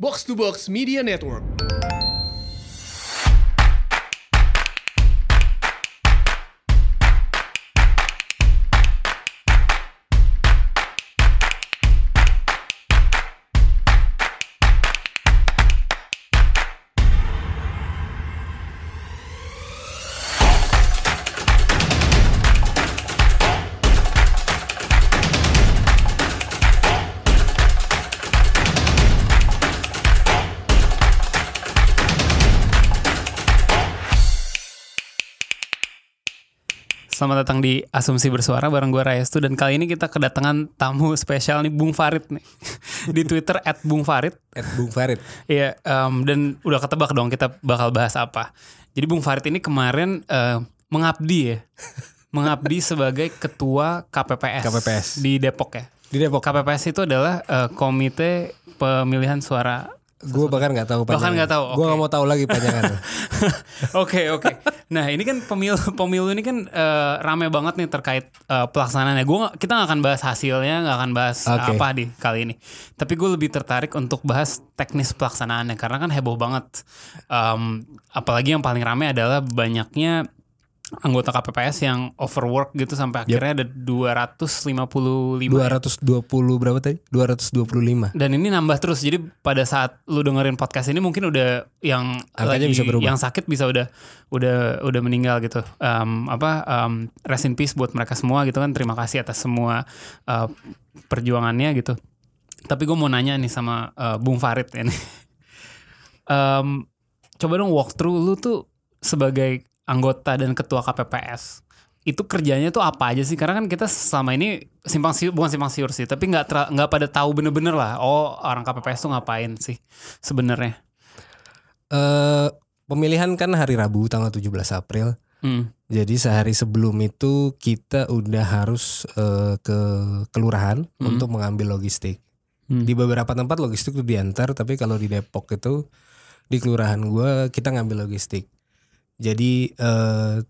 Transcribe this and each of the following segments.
Box to Box Media Network. selamat datang di Asumsi Bersuara bareng gue Rayestu dan kali ini kita kedatangan tamu spesial nih Bung Farid nih di Twitter at Bung Farid. At Bung Farid. Iya um, dan udah ketebak dong kita bakal bahas apa. Jadi Bung Farid ini kemarin uh, mengabdi ya, mengabdi sebagai ketua KPPS, KPPS di Depok ya. Di Depok. KPPS itu adalah uh, Komite Pemilihan Suara Gue bahkan nggak tahu Bahkan nggak tahu. Okay. Gue nggak mau tahu lagi panjangan. Oke oke. Nah ini kan pemilu pemilu ini kan uh, rame banget nih terkait uh, pelaksanaannya. gue kita nggak akan bahas hasilnya, nggak akan bahas okay. apa di kali ini. Tapi gue lebih tertarik untuk bahas teknis pelaksanaannya karena kan heboh banget. Um, apalagi yang paling rame adalah banyaknya anggota KPPS yang overwork gitu sampai yep. akhirnya ada 255 220 berapa tadi? 225. Dan ini nambah terus. Jadi pada saat lu dengerin podcast ini mungkin udah yang lagi, bisa berubah. yang sakit bisa udah udah udah meninggal gitu. Um, apa um, rest in peace buat mereka semua gitu kan. Terima kasih atas semua uh, perjuangannya gitu. Tapi gue mau nanya nih sama uh, Bung Farid ini. Ya um, coba dong walk through lu tuh sebagai anggota dan ketua KPPS itu kerjanya tuh apa aja sih? Karena kan kita selama ini simpang siur, bukan simpang siur sih, tapi nggak nggak pada tahu bener-bener lah. Oh orang KPPS tuh ngapain sih sebenarnya? Uh, pemilihan kan hari Rabu tanggal 17 April. Hmm. Jadi sehari sebelum itu kita udah harus uh, ke kelurahan hmm. untuk mengambil logistik. Hmm. Di beberapa tempat logistik tuh diantar, tapi kalau di Depok itu di kelurahan gue kita ngambil logistik. Jadi uh,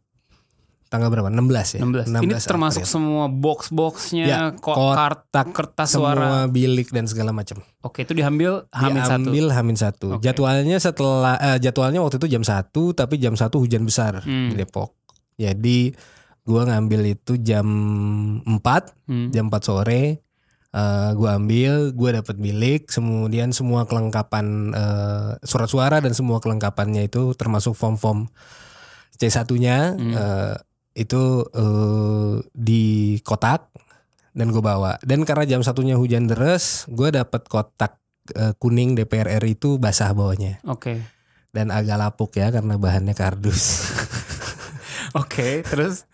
tanggal berapa? 16 ya. 16. 16 ini termasuk April. semua box-boxnya, ya, kotak, kertas semua suara, semua bilik dan segala macam. Oke, itu diambil Hamin satu. Diambil Hamin satu. Okay. Jadwalnya setelah uh, jadwalnya waktu itu jam satu, tapi jam satu hujan besar hmm. di Depok. Jadi gua ngambil itu jam 4, hmm. jam 4 sore uh, eh, gue ambil gue dapat bilik kemudian semua kelengkapan uh, eh, surat suara dan semua kelengkapannya itu termasuk form form C satunya nya hmm. uh, itu uh, di kotak dan gue bawa dan karena jam satunya hujan deras gue dapat kotak uh, kuning DPR RI itu basah bawahnya oke okay. dan agak lapuk ya karena bahannya kardus oke okay, terus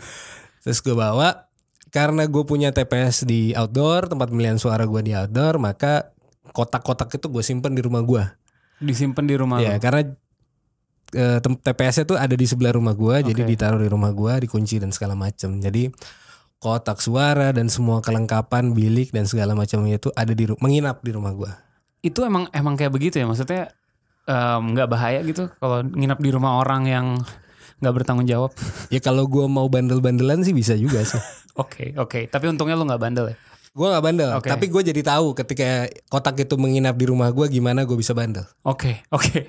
terus gue bawa karena gue punya TPS di outdoor, tempat pemilihan suara gue di outdoor, maka kotak-kotak itu gue simpen di rumah gue. Disimpan di rumah. Ya, lo. karena e, eh, TPS-nya tuh ada di sebelah rumah gue, okay. jadi ditaruh di rumah gue, dikunci dan segala macam. Jadi kotak suara dan semua kelengkapan bilik dan segala macamnya itu ada di menginap di rumah gue. Itu emang emang kayak begitu ya maksudnya nggak um, bahaya gitu kalau nginap di rumah orang yang nggak bertanggung jawab. ya kalau gue mau bandel-bandelan sih bisa juga sih. Oke oke, okay, okay. tapi untungnya lo nggak bandel ya. Gue gak bandel, okay. tapi gue jadi tahu ketika kotak itu menginap di rumah gue gimana gue bisa bandel. Oke, okay, oke, okay.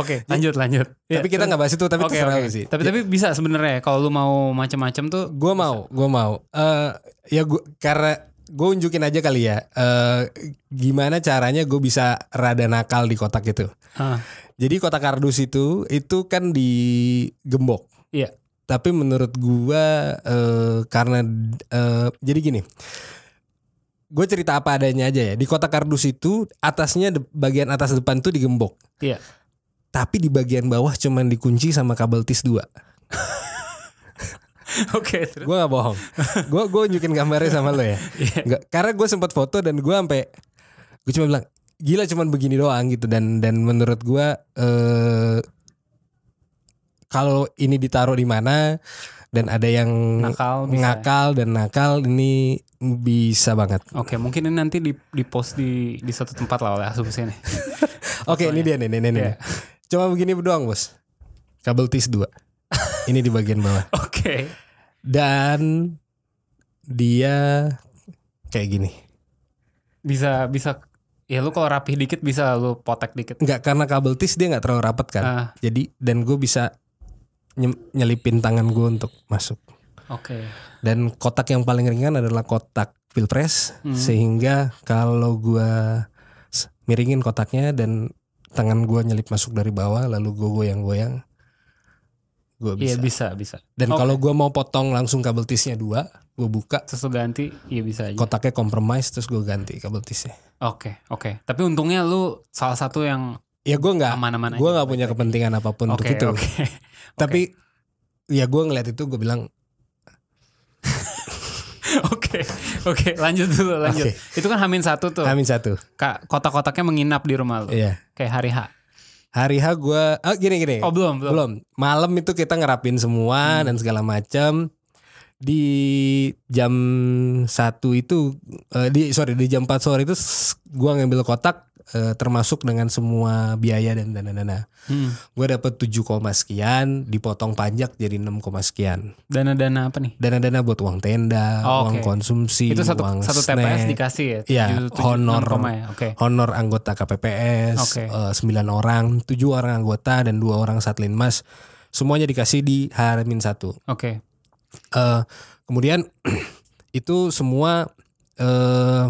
oke. Lanjut, lanjut. Ya, tapi kita nggak bahas itu, tapi okay, terserah okay. sih. Tapi ya. tapi bisa sebenarnya kalau lu mau macam-macam tuh. Gue mau, gue mau. Uh, ya gue karena gue unjukin aja kali ya uh, gimana caranya gue bisa rada nakal di kotak itu huh. Jadi kota kardus itu itu kan di gembok. Iya. Tapi menurut gua e, karena e, jadi gini. Gue cerita apa adanya aja ya. Di kota kardus itu atasnya bagian atas depan tuh digembok. Iya. Tapi di bagian bawah cuman dikunci sama kabel tis dua. Oke, okay, gue gak bohong. Gue gue nyukin gambarnya sama lo ya. yeah. Gak, karena gue sempat foto dan gue sampai gue cuma bilang gila cuman begini doang gitu dan dan menurut gua eh kalau ini ditaruh di mana dan ada yang nakal bisa ya? ngakal dan nakal ini bisa banget. Oke, mungkin ini nanti di di post di di satu tempat lah oleh asumsi ini. Oke, ini dia nih, nih, nih, yeah. Iya. Cuma begini doang, Bos. Kabel tis 2. ini di bagian bawah. Oke. Okay. Dan dia kayak gini. Bisa bisa Ya lu kalau rapih dikit bisa lu potek dikit. Enggak karena kabel tis dia nggak terlalu rapat kan. Ah. Jadi dan gue bisa nyelipin tangan gue untuk masuk. Oke. Okay. Dan kotak yang paling ringan adalah kotak pilpres hmm. sehingga kalau gue miringin kotaknya dan tangan gue nyelip masuk dari bawah lalu gue goyang-goyang gue bisa. Iya bisa bisa. Dan okay. kalau gue mau potong langsung kabel tisnya dua, gue buka. Terus ganti, iya bisa aja. Kotaknya kompromis terus gue ganti kabel tisnya. Oke okay, oke. Okay. Tapi untungnya lu salah satu yang ya gue nggak aman-aman. Gue nggak punya kepentingan apapun okay, untuk itu. Okay. Tapi okay. ya gue ngeliat itu gue bilang. Oke, oke, lanjut dulu, lanjut. Okay. Itu kan Hamin satu tuh. Hamin satu. Kak, kotak-kotaknya menginap di rumah lu. Iya. Kayak hari H hari H gue oh gini gini oh belum belum, belum. malam itu kita ngerapin semua hmm. dan segala macam di jam satu itu uh, di sorry di jam 4 sore itu gue ngambil kotak uh, termasuk dengan semua biaya dan dana dana. Hmm. Gue dapat 7, sekian dipotong pajak jadi 6, sekian. Dana-dana apa nih? Dana-dana buat uang tenda, oh, uang konsumsi, itu satu, uang satu TPS snack. dikasih ya. Iya, honor ya? Okay. honor anggota KPPS okay. uh, eh, 9 orang, 7 orang anggota dan dua orang Satlinmas. Semuanya dikasih di h satu. Oke. Okay. Uh, eh, kemudian itu semua eh uh,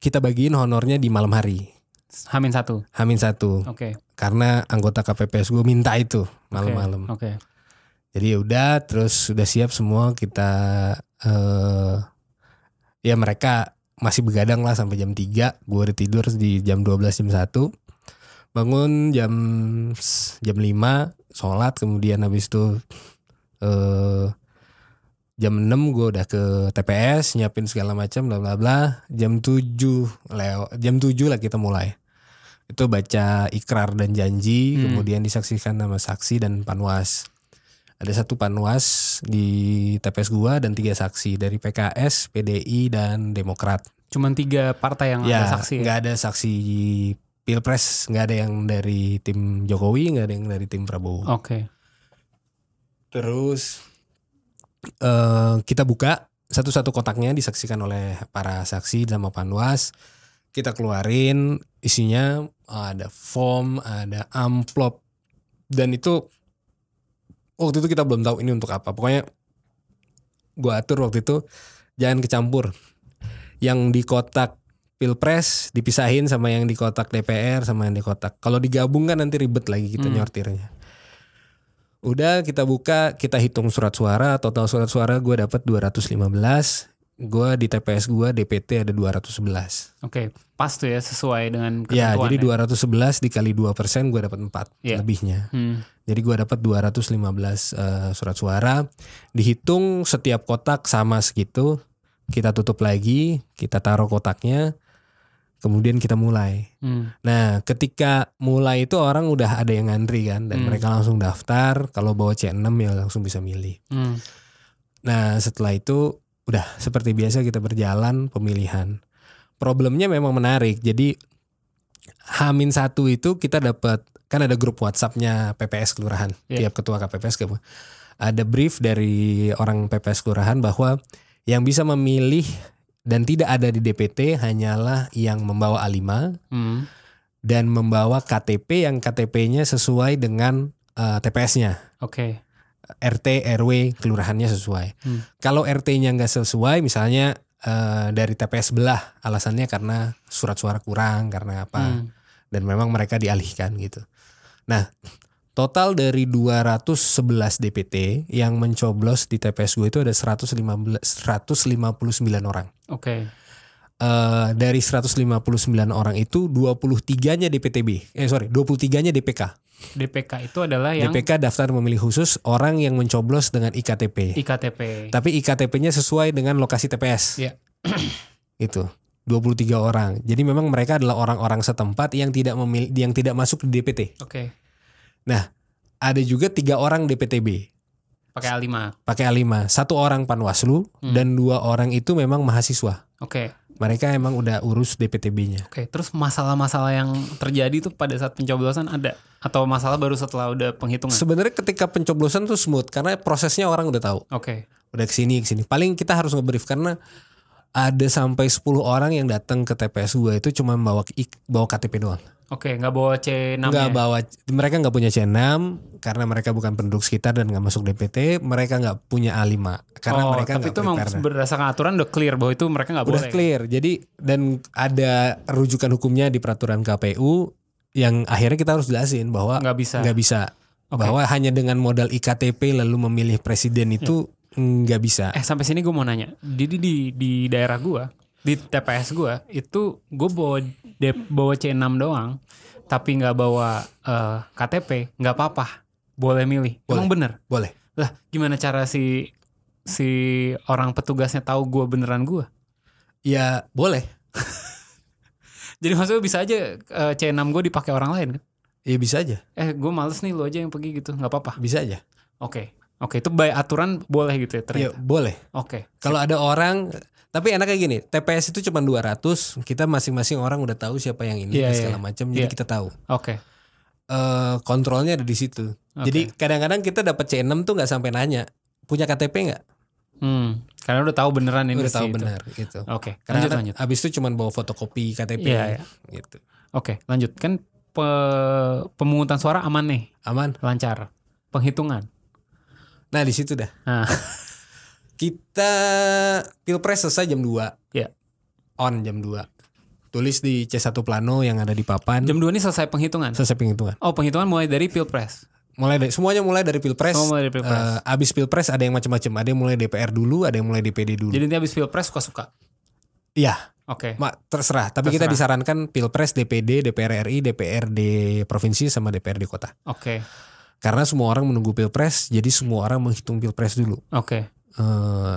kita bagiin honornya di malam hari. Hamin satu. Hamin satu. Oke. Okay. Karena anggota KPPS gue minta itu malam-malam. Oke. Okay. Okay. Jadi ya udah, terus sudah siap semua kita uh, ya mereka masih begadang lah sampai jam 3 gue udah tidur di jam 12 jam satu. bangun jam jam lima. sholat kemudian habis itu eh jam 6 gue udah ke TPS nyiapin segala macam bla bla bla jam 7 leo jam 7 lah kita mulai itu baca ikrar dan janji hmm. kemudian disaksikan sama saksi dan panwas ada satu panwas di TPS gua dan tiga saksi dari PKS PDI dan Demokrat cuman tiga partai yang ya, ada saksi ya? nggak ada saksi pilpres nggak ada yang dari tim Jokowi nggak ada yang dari tim Prabowo oke okay. terus uh, kita buka satu-satu kotaknya disaksikan oleh para saksi dalam papan luas. Kita keluarin isinya ada form, ada amplop dan itu waktu itu kita belum tahu ini untuk apa. Pokoknya gue atur waktu itu jangan kecampur. Yang di kotak pilpres dipisahin sama yang di kotak DPR sama yang di kotak. Kalau digabungkan nanti ribet lagi kita hmm. nyortirnya. Udah kita buka, kita hitung surat suara, total surat suara gue dapat 215. Gue di TPS gue DPT ada 211. Oke, okay. pas tuh ya sesuai dengan ketentuan. Ya, jadi ya. 211 dikali 2 persen gue dapat 4 iya. yeah. lebihnya. Hmm. Jadi gue dapat 215 uh, surat suara. Dihitung setiap kotak sama segitu. Kita tutup lagi, kita taruh kotaknya kemudian kita mulai. Hmm. Nah, ketika mulai itu orang udah ada yang ngantri kan dan hmm. mereka langsung daftar, kalau bawa C6 ya langsung bisa milih. Hmm. Nah, setelah itu udah seperti biasa kita berjalan pemilihan. Problemnya memang menarik. Jadi Hamin satu itu kita dapat kan ada grup WhatsAppnya PPS kelurahan yeah. tiap ketua KPPS ke ada brief dari orang PPS kelurahan bahwa yang bisa memilih dan tidak ada di DPT hanyalah yang membawa A5 hmm. dan membawa KTP yang KTP-nya sesuai dengan uh, eh, TPS-nya. Oke. Okay. RT, RW, kelurahannya sesuai. Hmm. Kalau RT-nya nggak sesuai, misalnya uh, dari TPS sebelah, alasannya karena surat suara kurang, karena apa, hmm. dan memang mereka dialihkan gitu. Nah, Total dari 211 DPT yang mencoblos di TPS gue itu ada 115 159 orang. Oke. Okay. Uh, eh, dari 159 orang itu 23-nya DPTB. Eh sorry, 23-nya DPK. DPK itu adalah yang DPK daftar memilih khusus orang yang mencoblos dengan IKTP. IKTP. Tapi IKTP-nya sesuai dengan lokasi TPS. Iya. Yeah. itu. 23 orang. Jadi memang mereka adalah orang-orang setempat yang tidak memilih yang tidak masuk di DPT. Oke. Okay. Nah, ada juga tiga orang DPTB. Pakai A5. Pakai A5. Satu orang Panwaslu hmm. dan dua orang itu memang mahasiswa. Oke. Okay. Mereka emang udah urus DPTB-nya. Oke, terus masalah-masalah yang terjadi tuh pada saat pencoblosan ada atau masalah baru setelah udah penghitungan? Sebenarnya ketika pencoblosan tuh smooth karena prosesnya orang udah tahu. Oke. Udah ke sini ke sini. Paling kita harus ngebrief karena ada sampai 10 orang yang datang ke TPS gue itu cuma bawa bawa KTP doang. Oke, okay, nggak bawa C6 Nggak ya? bawa, mereka nggak punya C6 karena mereka bukan penduduk sekitar dan nggak masuk DPT. Mereka nggak punya A5 karena oh, mereka tapi itu memang berdasarkan aturan udah clear bahwa itu mereka nggak boleh. Udah ya? clear, jadi dan ada rujukan hukumnya di peraturan KPU yang akhirnya kita harus jelasin bahwa nggak bisa, nggak bisa okay. bahwa hanya dengan modal iktp lalu memilih presiden itu yeah. nggak bisa. Eh sampai sini gue mau nanya, jadi di di daerah gue di TPS gue itu gue bawa dep, bawa C6 doang tapi nggak bawa uh, eh, KTP nggak apa-apa boleh milih boleh. emang bener boleh lah gimana cara si si orang petugasnya tahu gue beneran gue ya boleh jadi maksudnya bisa aja uh, eh, C6 gue dipakai orang lain kan Iya bisa aja. Eh gue males nih lo aja yang pergi gitu, nggak apa-apa. Bisa aja. Oke. Okay. Oke, itu by aturan boleh gitu ya, ya ternyata. boleh. Oke. Kalau ada orang tapi enaknya gini, TPS itu cuma 200, kita masing-masing orang udah tahu siapa yang ini yeah, iya, segala yeah. macam, yeah. jadi iya. kita tahu. Oke. Okay. Uh, eh, kontrolnya ada di situ. Okay. Jadi kadang-kadang kita dapat C6 tuh nggak sampai nanya, punya KTP nggak? Hmm, karena udah tahu beneran ini udah tahu itu. benar gitu. Oke, okay, karena lanjut lanjut. Abis itu cuma bawa fotokopi KTP yeah, ya. Iya. gitu. Oke, okay, lanjut. Kan pe pemungutan suara aman nih. Aman. Lancar. Penghitungan. Nah, di situ dah. Nah. Kita pilpres selesai jam 2. Ya. On jam 2 tulis di C1 Plano yang ada di papan. Jam 2 ini selesai penghitungan. Selesai penghitungan. Oh, penghitungan mulai dari Pilpres. Mulai dari semuanya mulai dari Pilpres. Semua mulai dari Pilpres. Uh, abis Pilpres ada yang macam-macam. Ada yang mulai DPR dulu, ada yang mulai DPD dulu. Jadi nanti abis Pilpres suka-suka. Iya. Oke. Okay. mak terserah, tapi terserah. kita disarankan Pilpres, DPD, DPR RI, DPRD provinsi sama DPRD kota. Oke. Okay. Karena semua orang menunggu Pilpres, jadi semua orang menghitung Pilpres dulu. Oke. Okay. Eh,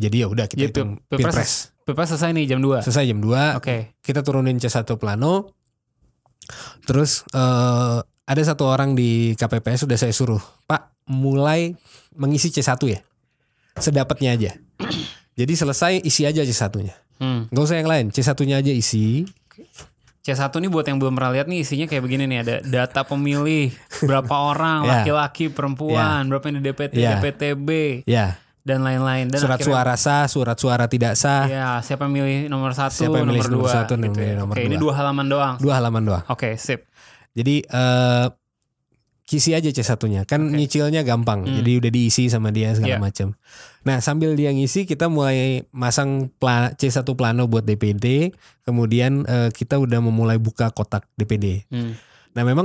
jadi ya udah kita ya, hitung pilpres. Pilpres selesai nih jam 2. Selesai jam 2. Oke. Okay. Kita turunin C1 plano. Terus uh, ada satu orang di KPPS sudah saya suruh, "Pak, mulai mengisi C1 ya." Sedapatnya aja. jadi selesai isi aja C1-nya. Hmm. Gak usah yang lain, C1-nya aja isi. C1 nih buat yang belum pernah lihat nih isinya kayak begini nih ada data pemilih berapa orang ya. laki-laki yeah. perempuan yeah. berapa yang di DPT yeah. DPTB yeah dan lain-lain. Dan surat akhirnya, suara sah, surat suara tidak sah. Ya, siapa yang milih nomor satu, siapa yang milih nomor, nomor dua, satu, gitu milih ya. nomor Oke, dua. ini dua halaman doang. Dua halaman doang. Oke, okay, sip. Jadi uh, kisi aja C satunya, kan okay. nyicilnya gampang. Hmm. Jadi udah diisi sama dia segala yeah. macam. Nah, sambil dia ngisi, kita mulai masang plan, C satu plano buat DPD. Kemudian uh, kita udah memulai buka kotak DPD. Hmm Nah, memang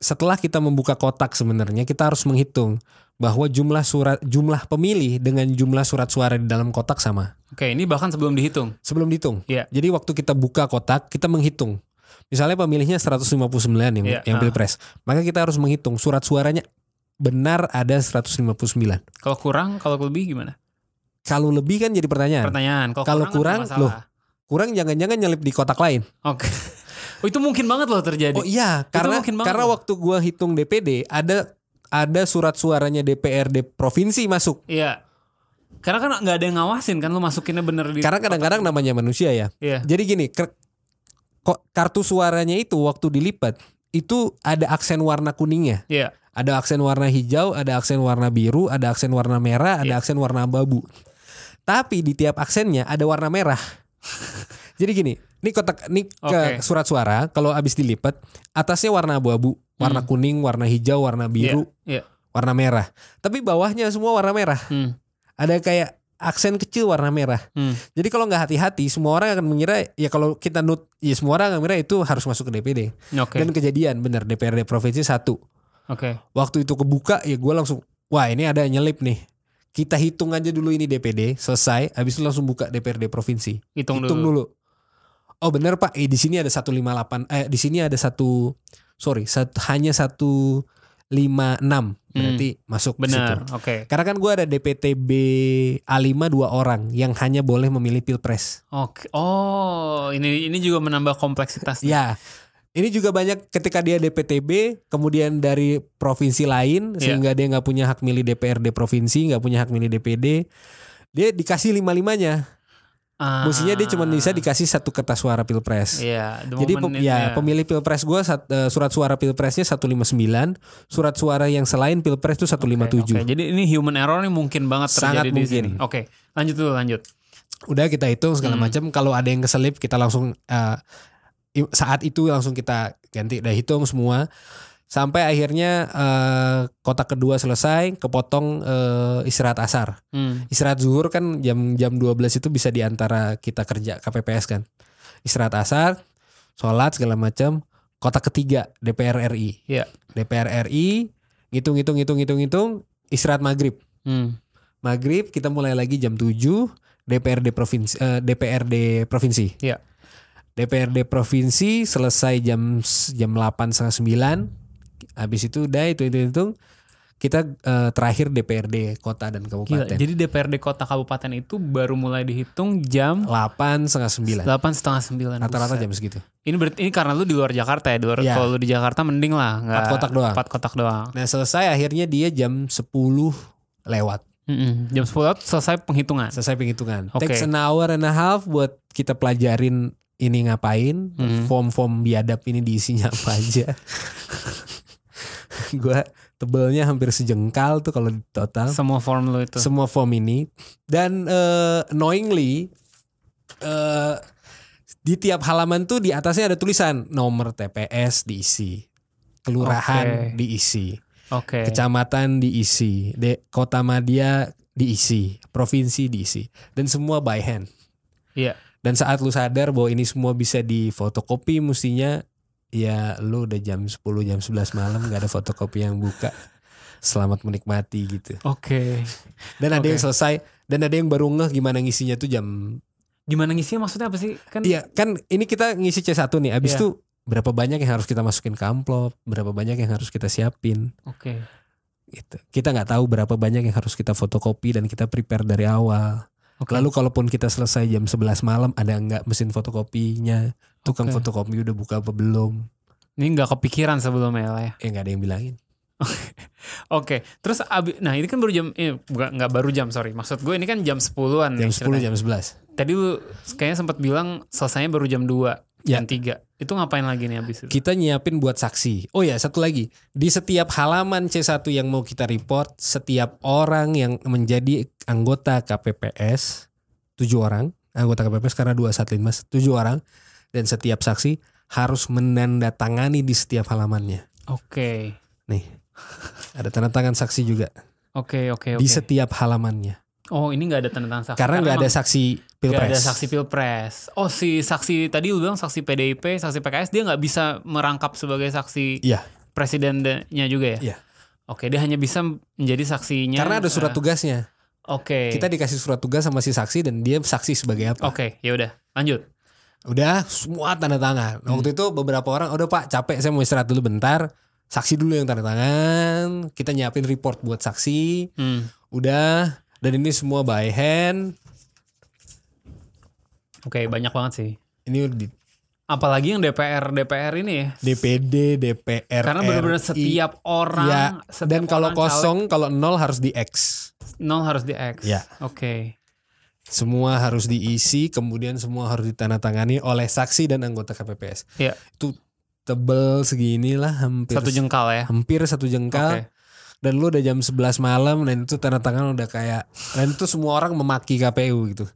setelah kita membuka kotak sebenarnya kita harus menghitung bahwa jumlah surat jumlah pemilih dengan jumlah surat suara di dalam kotak sama. Oke, ini bahkan sebelum dihitung. Sebelum dihitung. Iya. Jadi waktu kita buka kotak, kita menghitung. Misalnya pemilihnya 159 yang yeah. yang pilpres, uh. maka kita harus menghitung surat suaranya benar ada 159. Kalau kurang, kalau lebih gimana? Kalau lebih kan jadi pertanyaan. Pertanyaan. Kalau kurang, kan kurang loh, kurang jangan-jangan nyelip di kotak lain. Oke. Okay. Oh itu mungkin banget loh terjadi. Oh iya, karena karena loh. waktu gua hitung DPD ada ada surat suaranya DPRD provinsi masuk. Iya. Karena kan nggak ada yang ngawasin kan lo masukinnya bener di. Karena kadang-kadang namanya manusia ya. Iya. Jadi gini, kok kartu suaranya itu waktu dilipat itu ada aksen warna kuningnya. Iya. Ada aksen warna hijau, ada aksen warna biru, ada aksen warna merah, ada yeah. aksen warna abu-abu. Tapi di tiap aksennya ada warna merah. Jadi gini, ini kotak ini okay. ke surat suara kalau habis dilipat atasnya warna abu-abu, warna hmm. kuning, warna hijau, warna biru, yeah. Yeah. warna merah. Tapi bawahnya semua warna merah. Hmm. Ada kayak aksen kecil warna merah. Hmm. Jadi kalau nggak hati-hati, semua orang akan mengira ya kalau kita nut, ya semua orang akan mengira itu harus masuk ke DPD. Okay. Dan kejadian benar DPRD provinsi satu. Okay. Waktu itu kebuka ya gue langsung, wah ini ada nyelip nih. Kita hitung aja dulu ini DPD selesai, habis itu langsung buka DPRD provinsi. Hitung, hitung dulu. dulu oh benar Pak, eh di sini ada satu lima delapan. eh di sini ada satu sorry, satu, hanya satu lima enam. berarti hmm. masuk benar. Oke. Okay. Karena kan gue ada DPTB A5 dua orang yang hanya boleh memilih pilpres. Oke. Okay. Oh, ini ini juga menambah kompleksitas. ya. Ini juga banyak ketika dia DPTB, kemudian dari provinsi lain yeah. sehingga dia nggak punya hak milih DPRD provinsi, nggak punya hak milih DPD, dia dikasih lima limanya. Uh, ah. Musinya dia cuma bisa dikasih satu kertas suara pilpres. Yeah, iya, Jadi pe- ya, ya pemilih pilpres gue eh, surat suara pilpresnya 159, surat suara yang selain pilpres itu 157. Okay, okay. Jadi ini human error nih mungkin banget terjadi Sangat mungkin. sini. Oke, okay, lanjut dulu lanjut. Udah kita hitung segala hmm. macam. Kalau ada yang keselip kita langsung uh, saat itu langsung kita ganti. Udah hitung semua sampai akhirnya uh, kotak kedua selesai kepotong uh, istirahat asar hmm. istirahat zuhur kan jam jam 12 itu bisa diantara kita kerja KPPS kan istirahat asar sholat segala macam kotak ketiga DPR RI yeah. DPR RI ngitung ngitung ngitung ngitung ngitung istirahat maghrib hmm. maghrib kita mulai lagi jam 7 DPRD provinsi uh, eh, DPRD provinsi yeah. DPRD provinsi selesai jam jam delapan sembilan habis itu udah itu hitung, itu kita uh, terakhir DPRD kota dan kabupaten. Gila, jadi DPRD kota kabupaten itu baru mulai dihitung jam delapan setengah sembilan. Delapan setengah sembilan. Rata-rata jam segitu. Ini berarti ini karena lu di luar Jakarta ya, di luar ya. kalau lu di Jakarta mending lah empat kotak doang. Empat kotak doang. Nah selesai akhirnya dia jam sepuluh lewat. mm hmm Jam sepuluh lewat selesai penghitungan. Selesai penghitungan. Okay. Takes an hour and a half buat kita pelajarin ini ngapain, mm-hmm. form-form biadab ini diisinya apa aja. gue tebelnya hampir sejengkal tuh kalau total semua form lo itu semua form ini dan uh, knowingly uh, di tiap halaman tuh di atasnya ada tulisan nomor TPS diisi kelurahan okay. diisi okay. kecamatan diisi de kota madya diisi provinsi diisi dan semua by hand iya yeah. dan saat lu sadar bahwa ini semua bisa difotokopi mestinya ya lu udah jam 10 jam 11 malam gak ada fotokopi yang buka selamat menikmati gitu oke okay. dan ada okay. yang selesai dan ada yang baru ngeh gimana ngisinya tuh jam gimana ngisinya maksudnya apa sih kan iya kan ini kita ngisi C1 nih abis itu iya. yeah. berapa banyak yang harus kita masukin ke amplop berapa banyak yang harus kita siapin oke okay. gitu kita nggak tahu berapa banyak yang harus kita fotokopi dan kita prepare dari awal Okay. Lalu kalaupun kita selesai jam 11 malam ada nggak mesin fotokopinya? tukang okay. fotokopi udah buka apa belum. Ini nggak kepikiran sebelumnya lah ya. Eh nggak ada yang bilangin. Oke, okay. terus abi, nah ini kan baru jam, eh, nggak baru jam sorry, maksud gue ini kan jam sepuluhan Jam sepuluh, jam sebelas. Tadi lu kayaknya sempat bilang selesainya baru jam dua ya. jam tiga Itu ngapain lagi nih abis itu? Kita nyiapin buat saksi. Oh ya, satu lagi. Di setiap halaman C1 yang mau kita report, setiap orang yang menjadi anggota KPPS, tujuh orang, anggota KPPS karena dua satlin mas tujuh orang, dan setiap saksi harus menandatangani di setiap halamannya. Oke. Okay. Nih. Ada tanda tangan saksi juga. Oke, okay, oke, okay, oke. Okay. Di setiap halamannya. Oh, ini nggak ada tanda tangan saksi. Karena nggak ada saksi pilpres. Gak ada saksi pilpres. Oh, si saksi tadi lu bilang saksi PDIP, saksi PKS dia nggak bisa merangkap sebagai saksi yeah. presidennya juga ya? Iya. Oke, dia hanya bisa menjadi saksinya. Karena ada surat uh, tugasnya. Oke. Okay. Kita dikasih surat tugas sama si saksi dan dia saksi sebagai apa? Oke, okay, ya udah. Lanjut udah semua tanda tangan hmm. waktu itu beberapa orang udah pak capek saya mau istirahat dulu bentar saksi dulu yang tanda tangan kita nyiapin report buat saksi hmm. udah dan ini semua by hand oke okay, banyak banget sih ini di, apalagi yang DPR DPR ini ya DPD DPR karena benar-benar setiap ya, orang ya, setiap dan kalau kosong kalau nol harus di X nol harus di X ya oke okay. Semua harus diisi, kemudian semua harus ditandatangani oleh saksi dan anggota KPPS. Iya. Itu tebel segini lah hampir satu jengkal ya. Hampir satu jengkal. Okay. Dan lu udah jam 11 malam dan itu tanda tangan udah kayak dan itu semua orang memaki KPU gitu.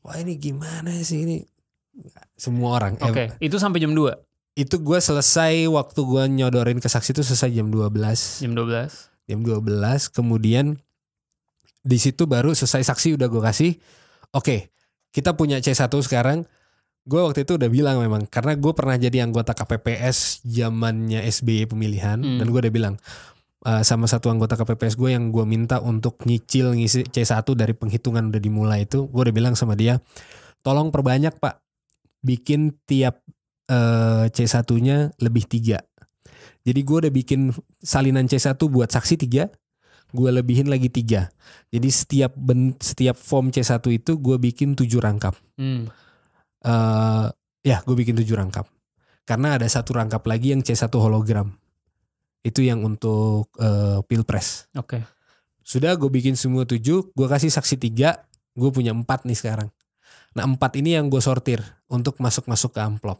Wah, ini gimana sih ini? Semua orang. Eh, Oke, okay. itu sampai jam 2. Itu gue selesai waktu gue nyodorin ke saksi itu selesai jam 12. Jam 12. Jam 12 kemudian di situ baru selesai saksi udah gue kasih okay, kita punya C1 sekarang. Gue waktu itu udah bilang memang karena gue pernah jadi anggota KPPS zamannya SBY pemilihan hmm. dan gue udah bilang uh, sama satu anggota KPPS gue yang gue minta untuk nyicil ngisi C1 dari penghitungan udah dimulai itu gue udah bilang sama dia tolong perbanyak pak bikin tiap uh, eh, C1-nya lebih tiga. Jadi gue udah bikin salinan C1 buat saksi tiga, gue lebihin lagi tiga. Jadi setiap ben, setiap form C1 itu gue bikin tujuh rangkap. Hmm. Uh, ya gue bikin tujuh rangkap. Karena ada satu rangkap lagi yang C1 hologram. Itu yang untuk uh, pilpres. Oke. Okay. Sudah gue bikin semua tujuh, gue kasih saksi tiga, gue punya empat nih sekarang. Nah empat ini yang gue sortir untuk masuk-masuk ke amplop.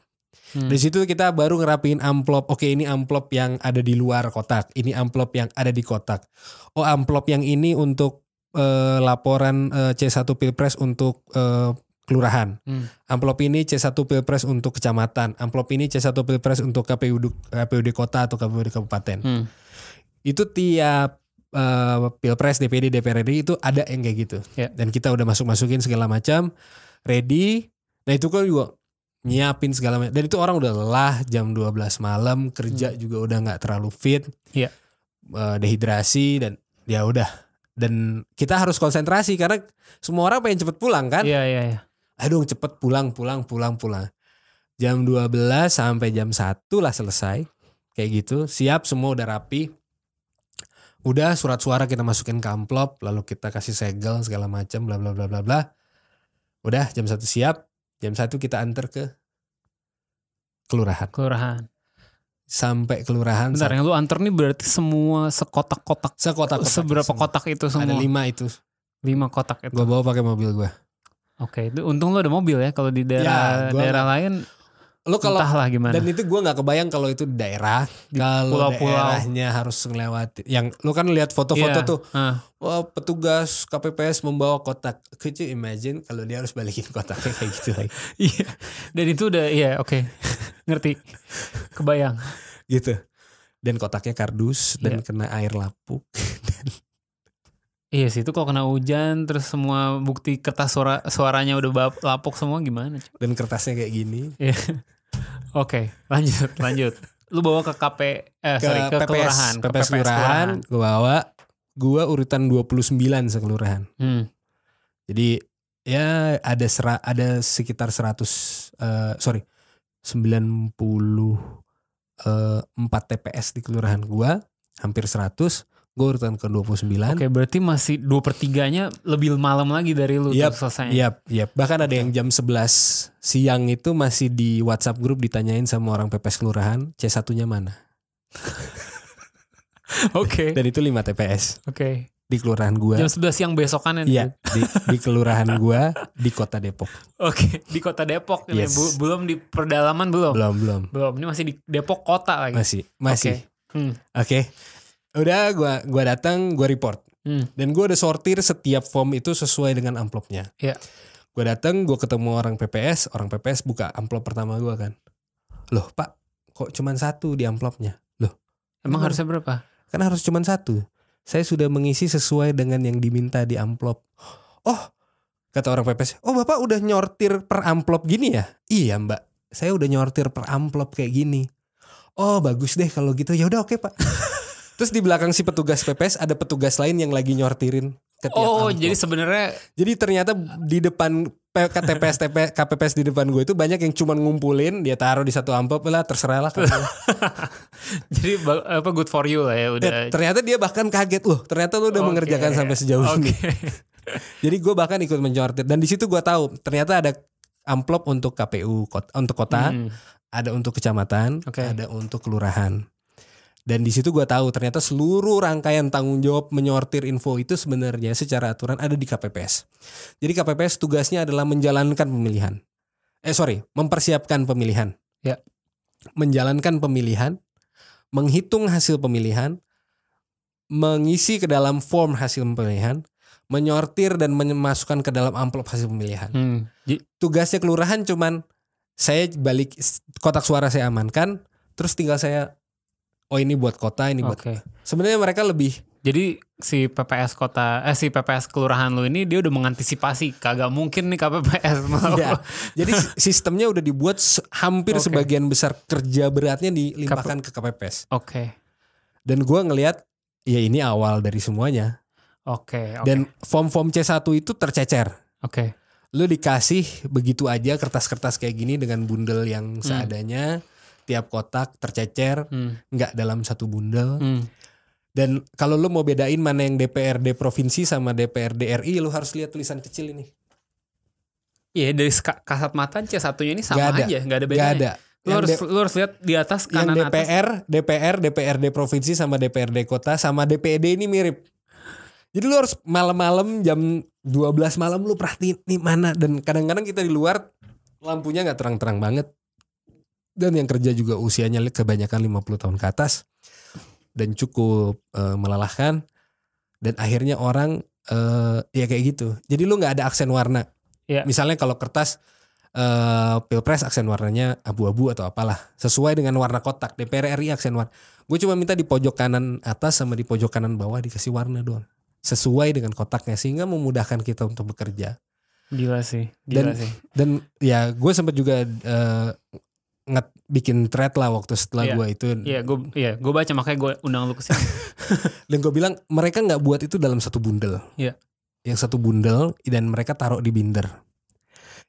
Hmm. Di situ kita baru ngerapiin amplop. Oke, ini amplop yang ada di luar kotak. Ini amplop yang ada di kotak. Oh, amplop yang ini untuk eh, laporan eh, C1 Pilpres untuk eh, kelurahan. Hmm. Amplop ini C1 Pilpres untuk kecamatan. Amplop ini C1 Pilpres untuk KPUD KPUD kota atau KPUD kabupaten. Hmm. Itu tiap uh, Pilpres DPD dprd itu ada yang kayak gitu. Yeah. Dan kita udah masuk-masukin segala macam, ready. Nah, itu kan juga nyiapin segala macam. Dan itu orang udah lelah jam 12 malam, kerja hmm. juga udah nggak terlalu fit. Iya. Yeah. dehidrasi dan ya udah. Dan kita harus konsentrasi karena semua orang pengen cepet pulang kan? Iya, iya, iya. Aduh, cepet pulang, pulang, pulang, pulang. Jam 12 sampai jam 1 lah selesai. Kayak gitu, siap semua udah rapi. Udah surat suara kita masukin ke amplop, lalu kita kasih segel segala macam bla bla bla bla bla. Udah jam satu siap, Jam satu kita antar ke kelurahan. Kelurahan. Sampai kelurahan. Bentar, yang lu antar nih berarti semua sekotak-kotak. Sekotak-kotak. Seberapa semua. kotak itu semua? Ada lima itu. Lima kotak itu. Gua bawa pakai mobil gue. Oke, okay, itu untung lu ada mobil ya. Kalau di daerah ya, daerah lain lo kalau lah gimana dan itu gue nggak kebayang kalau itu daerah kalau daerahnya harus ngelewati yang lo kan lihat foto-foto yeah. tuh uh. wah petugas KPPS membawa kotak could you imagine kalau dia harus balikin kotaknya kayak gitu lagi iya dan itu udah iya oke okay. ngerti kebayang gitu dan kotaknya kardus yeah. dan iya. kena air lapuk dan Iya sih itu kalau kena hujan terus semua bukti kertas suara suaranya udah lapuk semua gimana? Dan kertasnya kayak gini. Iya. Oke, okay, lanjut, lanjut. Lu bawa ke KP eh ke sorry ke PPS, kelurahan, ke PPS kelurahan, gua bawa gua urutan 29 sekelurahan. Hmm. Jadi ya ada sera, ada sekitar 100 uh, eh, sorry 90 uh, 4 TPS di kelurahan gua, hampir 100 gue urutan ke 29 oke okay, berarti masih dua nya lebih malam lagi dari lu yep, selesai yep, yep. bahkan ada yang jam 11 siang itu masih di whatsapp grup ditanyain sama orang PPS kelurahan C1 nya mana oke okay. dan itu 5 TPS oke okay. di kelurahan gua jam 11 siang besokan iya di, di kelurahan gua di kota Depok oke okay, di kota Depok yes. belum di perdalaman belum belum belum belum ini masih di Depok kota lagi masih masih okay. Hmm. Oke, okay udah gua gua datang gua report hmm. dan gua udah sortir setiap form itu sesuai dengan amplopnya yeah. gua datang gua ketemu orang PPS orang PPS buka amplop pertama gua kan loh pak kok cuma satu di amplopnya loh emang kan? harusnya berapa kan harus cuma satu saya sudah mengisi sesuai dengan yang diminta di amplop oh kata orang PPS oh bapak udah nyortir per amplop gini ya iya mbak saya udah nyortir per amplop kayak gini oh bagus deh kalau gitu ya udah oke okay, pak Terus di belakang si petugas PPS ada petugas lain yang lagi nyortirin ke tiap Oh, angkot. jadi sebenarnya Jadi ternyata di depan KTPS TP, KPPS di depan gue itu banyak yang cuman ngumpulin, dia taruh di satu amplop lah, terserah lah. jadi apa good for you lah ya udah. Ya, ternyata dia bahkan kaget loh, ternyata lu udah okay. mengerjakan sampai sejauh okay. ini. jadi gue bahkan ikut menyortir dan di situ gue tahu ternyata ada amplop untuk KPU untuk kota, hmm. ada untuk kecamatan, okay. ada untuk kelurahan. Dan di situ gue tahu ternyata seluruh rangkaian tanggung jawab menyortir info itu sebenarnya secara aturan ada di KPPS. Jadi KPPS tugasnya adalah menjalankan pemilihan. Eh sorry, mempersiapkan pemilihan. Ya. Menjalankan pemilihan, menghitung hasil pemilihan, mengisi ke dalam form hasil pemilihan, menyortir dan memasukkan ke dalam amplop hasil pemilihan. Hmm. Tugasnya kelurahan cuman saya balik kotak suara saya amankan, terus tinggal saya oh ini buat kota ini buat okay. sebenarnya mereka lebih jadi si PPS kota eh si PPS kelurahan lu ini dia udah mengantisipasi kagak mungkin nih KPPS mau. Ya. Jadi sistemnya udah dibuat hampir okay. sebagian besar kerja beratnya dilimpahkan ke KPPS. Oke. Okay. Dan gua ngelihat ya ini awal dari semuanya. Oke. Okay, okay. Dan form-form C1 itu tercecer. Oke. Okay. Lu dikasih begitu aja kertas-kertas kayak gini dengan bundel yang hmm. seadanya. Hmm tiap kotak tercecer hmm. nggak hmm. dalam satu bundel hmm. dan kalau lo mau bedain mana yang DPRD provinsi sama DPRD RI lo harus lihat tulisan kecil ini Iya dari kasat mata aja satunya ini sama gak ada. aja nggak ada bedanya gak ada. Lu harus, harus lihat di atas kanan yang DPR, atas. DPR, DPRD provinsi sama DPRD kota sama DPD e ini mirip. Jadi lu harus malam-malam jam 12 malam lu perhatiin nih mana dan kadang-kadang kita di luar lampunya nggak terang-terang banget dan yang kerja juga usianya kebanyakan 50 tahun ke atas dan cukup e, melelahkan dan akhirnya orang e, ya kayak gitu. Jadi lu nggak ada aksen warna. ya. Misalnya kalau kertas e, pilpres aksen warnanya abu-abu atau apalah sesuai dengan warna kotak DPR RI aksen warna. Gue cuma minta di pojok kanan atas sama di pojok kanan bawah dikasih warna doang sesuai dengan kotaknya sehingga memudahkan kita untuk bekerja. Gila sih, gila dan, sih. Dan ya gue sempat juga uh, nget bikin thread lah waktu setelah yeah. gue itu. Iya, yeah, gue yeah, gue baca makanya gue undang lu ke sini. dan gue bilang mereka nggak buat itu dalam satu bundel. Iya. Yeah. Yang satu bundel dan mereka taruh di binder.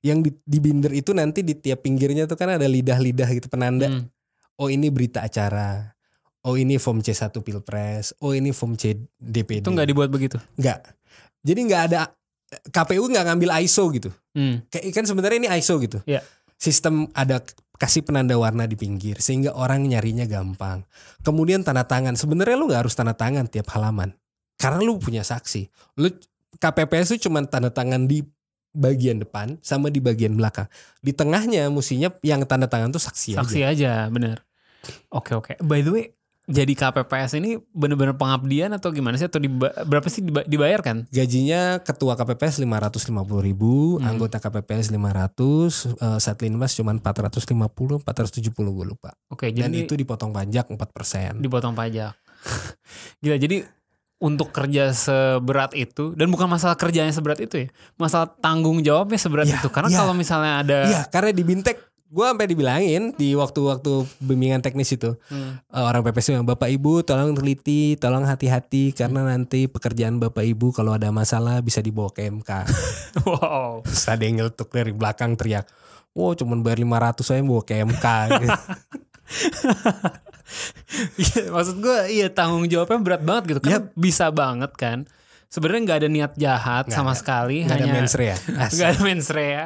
Yang di, di binder itu nanti di tiap pinggirnya tuh kan ada lidah-lidah gitu penanda. Mm. Oh ini berita acara. Oh ini form C1 Pilpres. Oh ini form C DPD. Itu nggak dibuat begitu? Nggak. Jadi nggak ada KPU nggak ngambil ISO gitu. Mm. Kayak kan sebenarnya ini ISO gitu. Yeah sistem ada kasih penanda warna di pinggir sehingga orang nyarinya gampang. Kemudian tanda tangan. Sebenarnya lu nggak harus tanda tangan tiap halaman. Karena lu punya saksi. Lu KPPS itu cuma tanda tangan di bagian depan sama di bagian belakang. Di tengahnya mestinya yang tanda tangan tuh saksi, saksi aja. Saksi aja, bener. Oke okay, oke. Okay. By the way, jadi KPPS ini benar-benar pengabdian atau gimana sih atau di berapa sih dibayar kan? Gajinya ketua KPPS 550 ribu, hmm. anggota KPPS 500, uh, Satlinmas cuma 450, 470 gue lupa. Oke, okay, jadi dan itu dipotong pajak 4%. Dipotong pajak. Gila, jadi untuk kerja seberat itu dan bukan masalah kerjanya seberat itu ya, masalah tanggung jawabnya seberat ya, itu. Karena ya, kalau misalnya ada Iya, karena di Bintek gue sampai dibilangin di waktu-waktu bimbingan teknis itu hmm. Eh, orang PPS yang bapak ibu tolong teliti tolong hati-hati karena hmm. nanti pekerjaan bapak ibu kalau ada masalah bisa dibawa ke MK wow Terus ada yang dari belakang teriak wow cuman bayar 500 saya bawa ke MK iya, maksud gue iya tanggung jawabnya berat banget gitu kan yep. Iya. bisa banget kan sebenarnya nggak ada niat jahat gak sama ada. sekali gak hanya ada ya nggak ada ya? mensre ya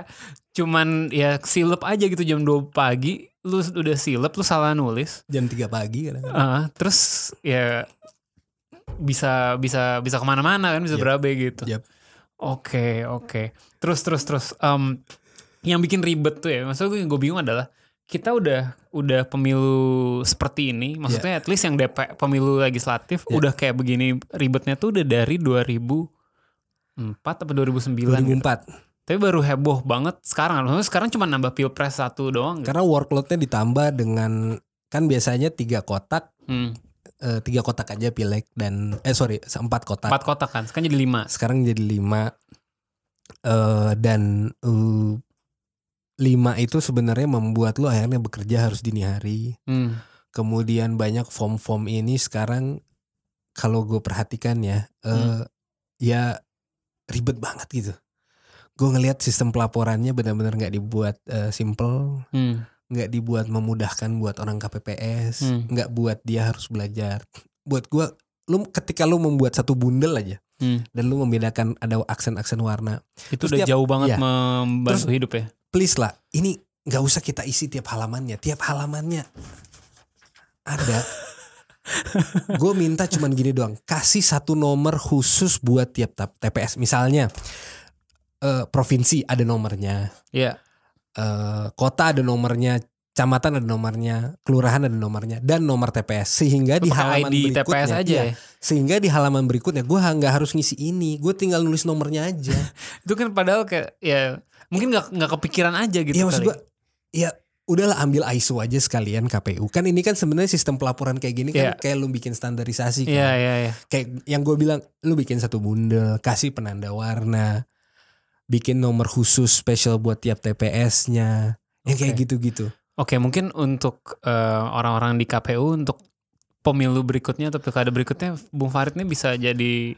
cuman ya silep aja gitu jam 2 pagi lu udah silep lu salah nulis jam 3 pagi kan? Uh, terus ya bisa bisa bisa kemana-mana kan bisa yep. berabe gitu yep. oke okay, oke okay. terus terus terus um, yang bikin ribet tuh ya maksudnya gue gue bingung adalah kita udah udah pemilu seperti ini, iya. maksudnya yeah. at least yang DP pemilu legislatif yeah. udah kayak begini ribetnya tuh udah dari 2004 atau 2009. 2004. Gitu. Tapi baru heboh banget sekarang. Maksudnya sekarang cuma nambah pilpres satu doang. Gitu. Karena workloadnya ditambah dengan kan biasanya tiga kotak, hmm. e, tiga kotak aja pileg dan eh sorry empat kotak. Empat kotak kan, sekarang jadi lima. Sekarang jadi lima. E, dan e, lima itu sebenarnya membuat lo akhirnya bekerja harus dini hari. Hmm. Kemudian banyak form-form ini sekarang kalau gue perhatikan ya, eh, hmm. uh, ya ribet banget gitu. Gue ngelihat sistem pelaporannya benar-benar nggak dibuat uh, simple. Hmm dibuat memudahkan buat orang KPPS, hmm. nggak buat dia harus belajar. Buat gue lu ketika lu membuat satu bundel aja hmm. dan lu membedakan ada aksen-aksen warna, itu udah jauh banget ya, membantu terus, hidup ya please lah ini nggak usah kita isi tiap halamannya tiap halamannya ada gue minta cuman gini doang kasih satu nomor khusus buat tiap TPS misalnya uh, provinsi ada nomornya ya yeah. uh, kota ada nomornya kecamatan ada nomornya kelurahan ada nomornya dan nomor TPS sehingga di halaman ID berikutnya TPS aja iya. ya. sehingga di halaman berikutnya gue nggak harus ngisi ini gue tinggal nulis nomornya aja itu kan padahal kayak ya mungkin nggak nggak kepikiran aja gitu. ya maksud gue, ya udahlah ambil ISO aja sekalian KPU kan ini kan sebenarnya sistem pelaporan kayak gini yeah. kan iya. kayak lu bikin standarisasi iya, kan yeah, yeah, yeah. kayak yang gue bilang lu bikin satu bundel kasih penanda warna bikin nomor khusus spesial buat tiap TPS-nya yang kayak gitu-gitu oke okay, mungkin untuk uh, orang-orang di KPU untuk pemilu berikutnya atau pilkada berikutnya Bung Farid ini bisa jadi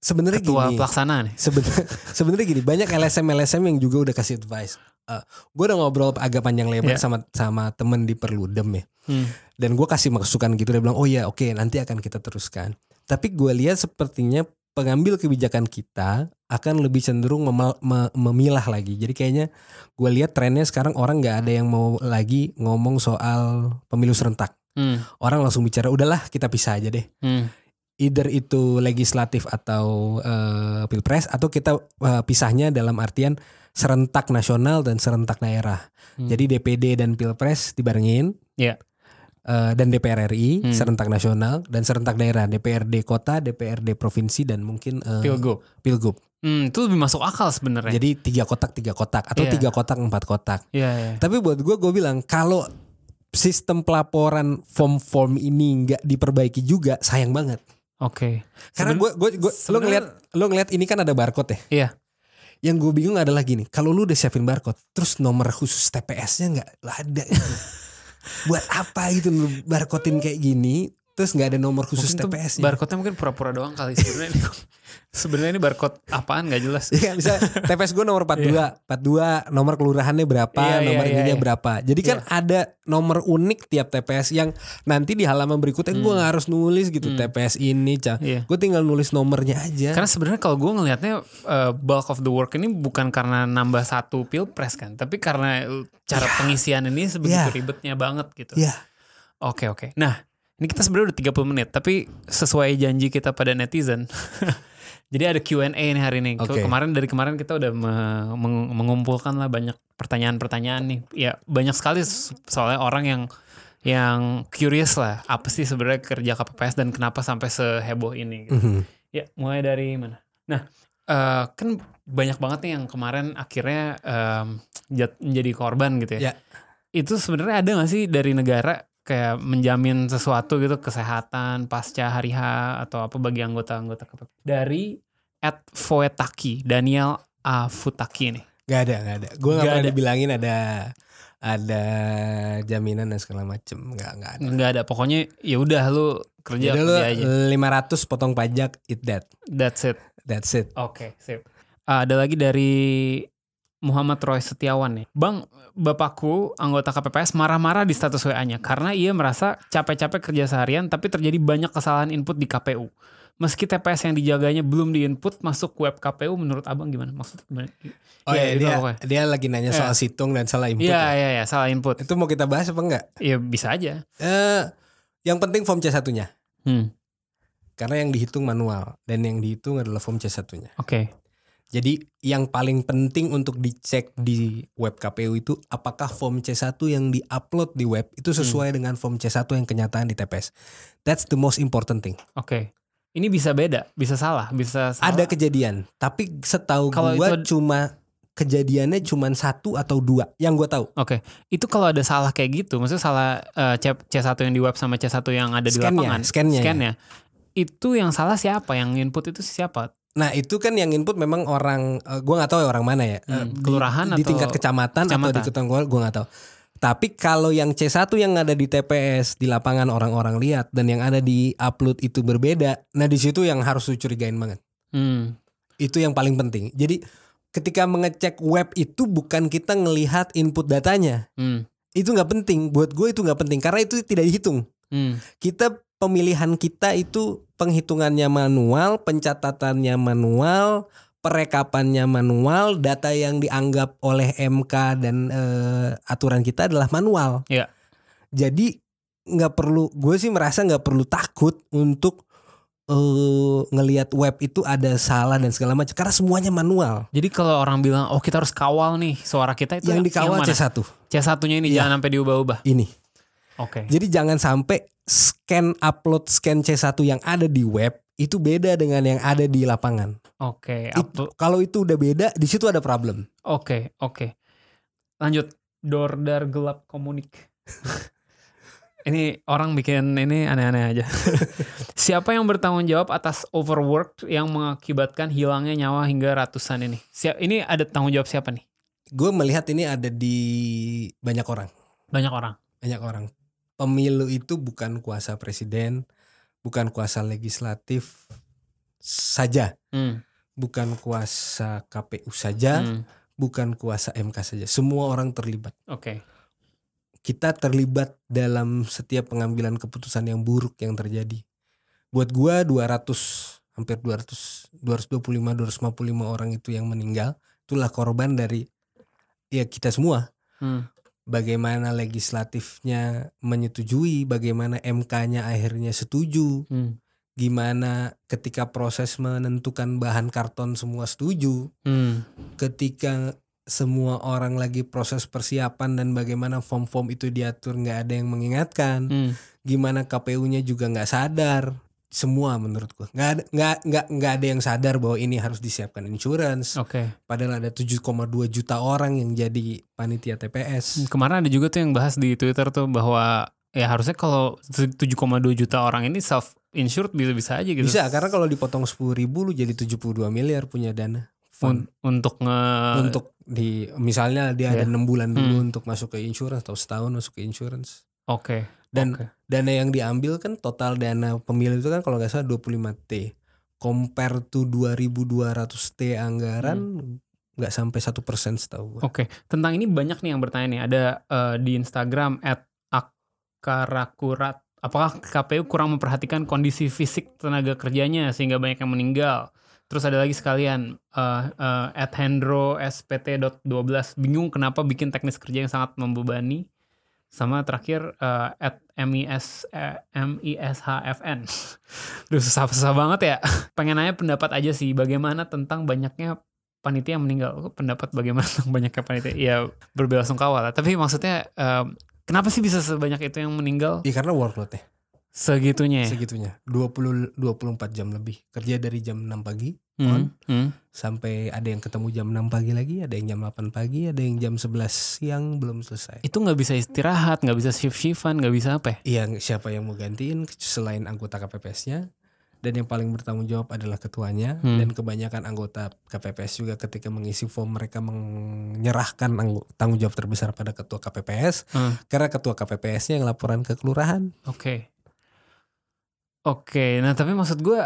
sebenarnya ketua pelaksana nih. Sebenarnya gini, banyak LSM LSM yang juga udah kasih advice. Uh, eh, gue udah ngobrol agak panjang lebar yeah. sama sama temen di Perludem ya. Hmm. Dan gue kasih masukan gitu dia bilang, "Oh ya, oke, okay, nanti akan kita teruskan." Tapi gue lihat sepertinya pengambil kebijakan kita akan lebih cenderung mem mem memilah lagi. Jadi kayaknya gue lihat trennya sekarang orang nggak ada yang mau lagi ngomong soal pemilu serentak. Hmm. Orang langsung bicara, "Udahlah, kita pisah aja deh." Hmm either itu legislatif atau uh, pilpres atau kita uh, pisahnya dalam artian serentak nasional dan serentak daerah. Hmm. Jadi DPD dan pilpres dibarengin. Yeah. Ya. dan DPR RI hmm. serentak nasional dan serentak daerah DPRD kota DPRD provinsi dan mungkin uh, pilgub pilgub hmm, itu lebih masuk akal sebenarnya jadi tiga kotak tiga kotak atau yeah. tiga kotak empat kotak yeah, yeah. tapi buat gue gue bilang kalau sistem pelaporan form form ini nggak diperbaiki juga sayang banget Oke. Okay. Karena gue gue gue lo ngeliat lo ngeliat ini kan ada barcode ya. Iya. Yang gue bingung adalah gini, kalau lu udah siapin barcode, terus nomor khusus TPS-nya nggak ada. Kan? buat apa gitu lu barcodein kayak gini Terus nggak ada nomor khusus mungkin TPS-nya. Barcode-nya mungkin pura-pura doang kali sebenarnya. ini sebenarnya ini barcode apaan nggak jelas. Iya, bisa TPS gue nomor 42, yeah. 42 nomor kelurahannya berapa, yeah, iya, nomor yeah, ininya yeah. berapa. Jadi kan iya. ada nomor unik tiap TPS yang nanti di halaman berikutnya hmm. gue nggak harus nulis gitu hmm. TPS ini, cah. Yeah. Gue tinggal nulis nomornya aja. Karena sebenarnya kalau gue ngelihatnya uh, bulk of the work ini bukan karena nambah satu pilpres kan, tapi karena cara yeah. pengisian ini sebegitu yeah. ribetnya banget gitu. Iya. Yeah. Oke, okay, oke. Okay. Nah, ini kita sebenarnya udah 30 menit, tapi sesuai janji kita pada netizen. Jadi ada Q&A nih hari ini. Okay. Kemarin dari kemarin kita udah me mengumpulkan lah banyak pertanyaan-pertanyaan nih. Ya banyak sekali soalnya orang yang yang curious lah apa sih sebenarnya kerja KPPS dan kenapa sampai seheboh ini. Gitu. Mm -hmm. Ya mulai dari mana? Nah uh, kan banyak banget nih yang kemarin akhirnya um, menjadi korban gitu ya. Yeah. Itu sebenarnya ada gak sih dari negara kayak menjamin sesuatu gitu kesehatan pasca hari H atau apa bagi anggota-anggota KPP. Dari at Foetaki, Daniel A. Futaki nih. Gak ada, gak ada. Gue gak, gak ada bilangin ada ada jaminan dan segala macem Gak, nggak ada Gak ada pokoknya ya udah lu kerja Yaudah kerja aja lima ratus potong pajak it that that's it that's it oke okay, sip uh, ada lagi dari Muhammad Roy Setiawan nih. Bang, bapakku anggota KPPS marah-marah di status WA-nya karena ia merasa capek-capek kerja seharian tapi terjadi banyak kesalahan input di KPU. Meski TPS yang dijaganya belum diinput masuk web KPU menurut Abang gimana? Maksudnya Oh iya, ya, iya, dia, dia lagi nanya soal yeah. situng dan salah input. Iya, ya? iya, iya, salah input. Itu mau kita bahas apa enggak? Iya, bisa aja. Eh, uh, yang penting form C1-nya. Hmm. Karena yang dihitung manual dan yang dihitung adalah form C1-nya. Oke. Okay. Jadi yang paling penting untuk dicek di web KPU itu apakah form C1 yang diupload di web itu hmm. sesuai hmm. dengan form C1 yang kenyataan di TPS. That's the most important thing. Oke. Okay. Ini bisa beda, bisa salah, bisa salah. Ada kejadian, tapi setahu kalau gua itu... cuma kejadiannya cuma satu atau dua yang gua tahu. Oke, okay. itu kalau ada salah kayak gitu, maksudnya salah uh, C C1 yang di web sama C1 yang ada scan di lapangan, Scan scannya, scan ya. itu yang salah siapa? Yang input itu siapa? Nah itu kan yang input memang orang, uh, eh, gue nggak tahu ya orang mana ya, eh, hmm, di, kelurahan di, atau di tingkat kecamatan, kecamatan. atau di ketua gue nggak tahu. Tapi kalau yang C1 yang ada di TPS di lapangan orang-orang lihat dan yang ada di upload itu berbeda, nah di situ yang harus dicurigain banget. Hmm. Itu yang paling penting. Jadi ketika mengecek web itu bukan kita ngelihat input datanya. Hmm. Itu nggak penting. Buat gue itu nggak penting karena itu tidak dihitung. Hmm. Kita pemilihan kita itu penghitungannya manual, pencatatannya manual, perekapannya manual, data yang dianggap oleh MK dan e, aturan kita adalah manual. Ya. Jadi nggak perlu, gue sih merasa nggak perlu takut untuk uh, ngelihat web itu ada salah dan segala macam karena semuanya manual. Jadi kalau orang bilang oh kita harus kawal nih suara kita itu yang dikawal yang mana? C1. C1-nya ini ya. jangan sampai diubah-ubah. Ini. Oke. Okay. Jadi jangan sampai scan upload scan C1 yang ada di web itu beda dengan yang ada di lapangan. Oke. Okay, kalau itu udah beda, di situ ada problem. Oke, okay, oke. Okay. Lanjut, dordar gelap komunik. ini orang bikin ini aneh-aneh aja. Siapa yang bertanggung jawab atas overwork yang mengakibatkan hilangnya nyawa hingga ratusan ini? Siap, ini ada tanggung jawab siapa nih? Gue melihat ini ada di banyak orang. Banyak orang. Banyak orang pemilu itu bukan kuasa presiden, bukan kuasa legislatif saja, hmm. bukan kuasa KPU saja, hmm. bukan kuasa MK saja. Semua orang terlibat. Oke. Okay. Kita terlibat dalam setiap pengambilan keputusan yang buruk yang terjadi. Buat gua 200 hampir 200 225 255 orang itu yang meninggal itulah korban dari ya kita semua. Hmm bagaimana legislatifnya menyetujui, bagaimana MK-nya akhirnya setuju, hmm. gimana ketika proses menentukan bahan karton semua setuju, hmm. ketika semua orang lagi proses persiapan dan bagaimana form-form itu diatur nggak ada yang mengingatkan, hmm. gimana KPU-nya juga nggak sadar, semua menurutku nggak ada nggak nggak nggak ada yang sadar bahwa ini harus disiapkan insurance. Oke. Okay. Padahal ada 7,2 juta orang yang jadi panitia TPS. Hmm, kemarin ada juga tuh yang bahas di Twitter tuh bahwa ya harusnya kalau 7,2 juta orang ini self insured bisa-bisa aja gitu. Bisa karena kalau dipotong 10 ribu lu jadi 72 miliar punya dana. Fund. untuk nge untuk di misalnya dia yeah. ada iya. enam bulan dulu hmm. untuk masuk ke insurance atau setahun masuk ke insurance Oke. Okay. Dan okay. dana yang diambil kan total dana pemilu itu kan kalau nggak salah 25T. Compare to 2200T anggaran hmm sampai satu persen setahu gue. Oke, okay. tentang ini banyak nih yang bertanya nih. Ada uh, di Instagram at akarakurat. Apakah KPU kurang memperhatikan kondisi fisik tenaga kerjanya sehingga banyak yang meninggal? Terus ada lagi sekalian uh, uh, at hendro spt.12 bingung kenapa bikin teknis kerja yang sangat membebani sama terakhir uh, at MIS eh, n Duh susah-susah banget ya. Pengen nanya pendapat aja sih bagaimana tentang banyaknya panitia yang meninggal. Pendapat bagaimana tentang banyaknya panitia? Ya berbelasungkawa lah. Tapi maksudnya uh, kenapa sih bisa sebanyak itu yang meninggal? Iya karena workloadnya. Segitunya ya? Segitunya. 20 24 jam lebih. Kerja dari jam 6 pagi hmm. on hmm. sampai ada yang ketemu jam 6 pagi lagi ada yang jam 8 pagi ada yang jam 11 siang belum selesai itu nggak bisa istirahat nggak bisa shift shiftan nggak bisa apa ya iya siapa yang mau gantiin selain anggota KPPS-nya dan yang paling bertanggung jawab adalah ketuanya hmm. dan kebanyakan anggota KPPS juga ketika mengisi form mereka menyerahkan tanggung jawab terbesar pada ketua KPPS hmm. karena ketua KPPS-nya yang laporan ke kelurahan. Oke. Okay. Oke, okay. nah tapi maksud gue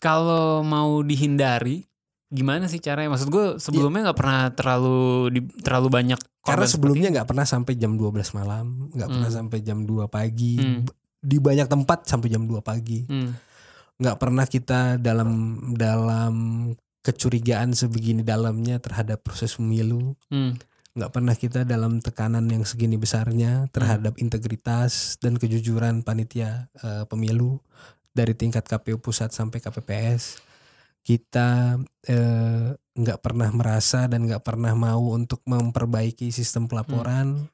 kalau mau dihindari gimana sih caranya? Maksud gue sebelumnya nggak ya. pernah terlalu di, terlalu banyak karena sebelumnya nggak pernah sampai jam 12 malam, nggak hmm. pernah sampai jam 2 pagi hmm. di banyak tempat sampai jam 2 pagi. Hmm. nggak hmm. pernah kita dalam dalam kecurigaan sebegini dalamnya terhadap proses pemilu. Hmm pernah kita dalam tekanan yang segini besarnya terhadap hmm. integritas dan kejujuran panitia uh, pemilu dari tingkat KPU pusat sampai KPPS kita eh, nggak eh, pernah merasa dan nggak pernah mau untuk memperbaiki sistem hmm. pelaporan hmm.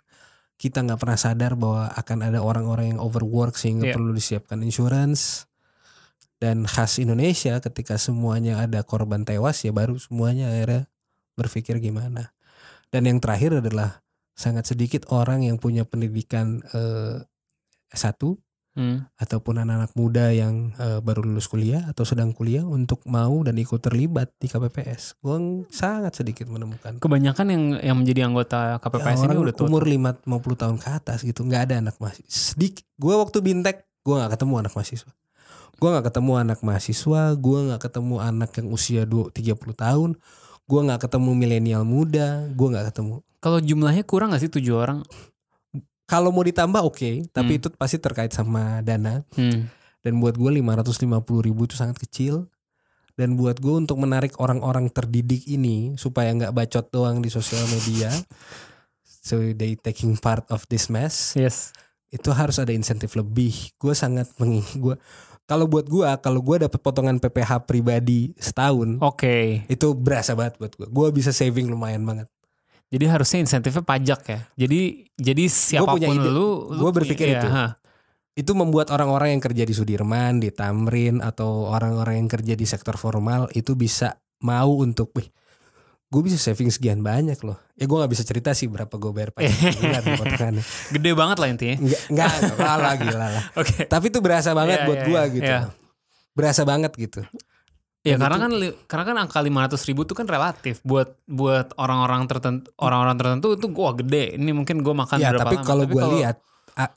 kita nggak pernah sadar bahwa akan ada orang-orang yang overwork sehingga yeah. perlu disiapkan insurance dan khas Indonesia ketika semuanya ada korban tewas ya baru semuanya akhirnya berpikir gimana dan yang terakhir adalah sangat sedikit orang yang punya pendidikan eh, satu hmm. ataupun anak-anak muda yang uh, baru lulus kuliah atau sedang kuliah untuk mau dan ikut terlibat di KPPS. Gue sangat sedikit menemukan. Kebanyakan yang yang menjadi anggota KPPS ya, ini udah tua. Umur lima puluh tahun ke atas gitu, nggak ada anak mahasiswa. Sedikit. Gue waktu bintek, gue nggak ketemu anak mahasiswa. Gue gak ketemu anak mahasiswa, gue gak ketemu anak yang usia dua tiga puluh tahun. Gue gak ketemu milenial muda, gue gak ketemu. Kalau jumlahnya kurang gak sih tujuh orang? kalau mau ditambah oke, okay, tapi hmm. itu pasti terkait sama dana. Hmm. Dan buat gue 550 ribu itu sangat kecil. Dan buat gue untuk menarik orang-orang terdidik ini supaya nggak bacot doang di sosial media, so they taking part of this mess. Yes. Itu harus ada insentif lebih. Gue sangat menging gue kalau buat gue, kalau gue dapat potongan PPH pribadi setahun oke okay. itu berasa banget buat gue. Gue bisa saving lumayan banget jadi harusnya insentifnya pajak ya. Jadi jadi siapapun gua punya ide, lu, gue berpikir iya, itu. Ha. Itu membuat orang-orang yang kerja di Sudirman, di Tamrin atau orang-orang yang kerja di sektor formal itu bisa mau untuk wih gue bisa saving sekian banyak loh. Ya gue nggak bisa cerita sih berapa gue bayar pajak Gede banget lah intinya. Enggak, enggak, enggak lah gila lah. Oke. Okay. Tapi itu berasa banget yeah, buat yeah, gue yeah. gitu. Yeah. Berasa banget gitu. Ya karena itu, kan karena kan angka lima ratus ribu itu kan relatif buat buat orang-orang tertentu orang-orang tertentu itu gua gede ini mungkin gua makan ya, berapa tapi kalau gua kalau, lihat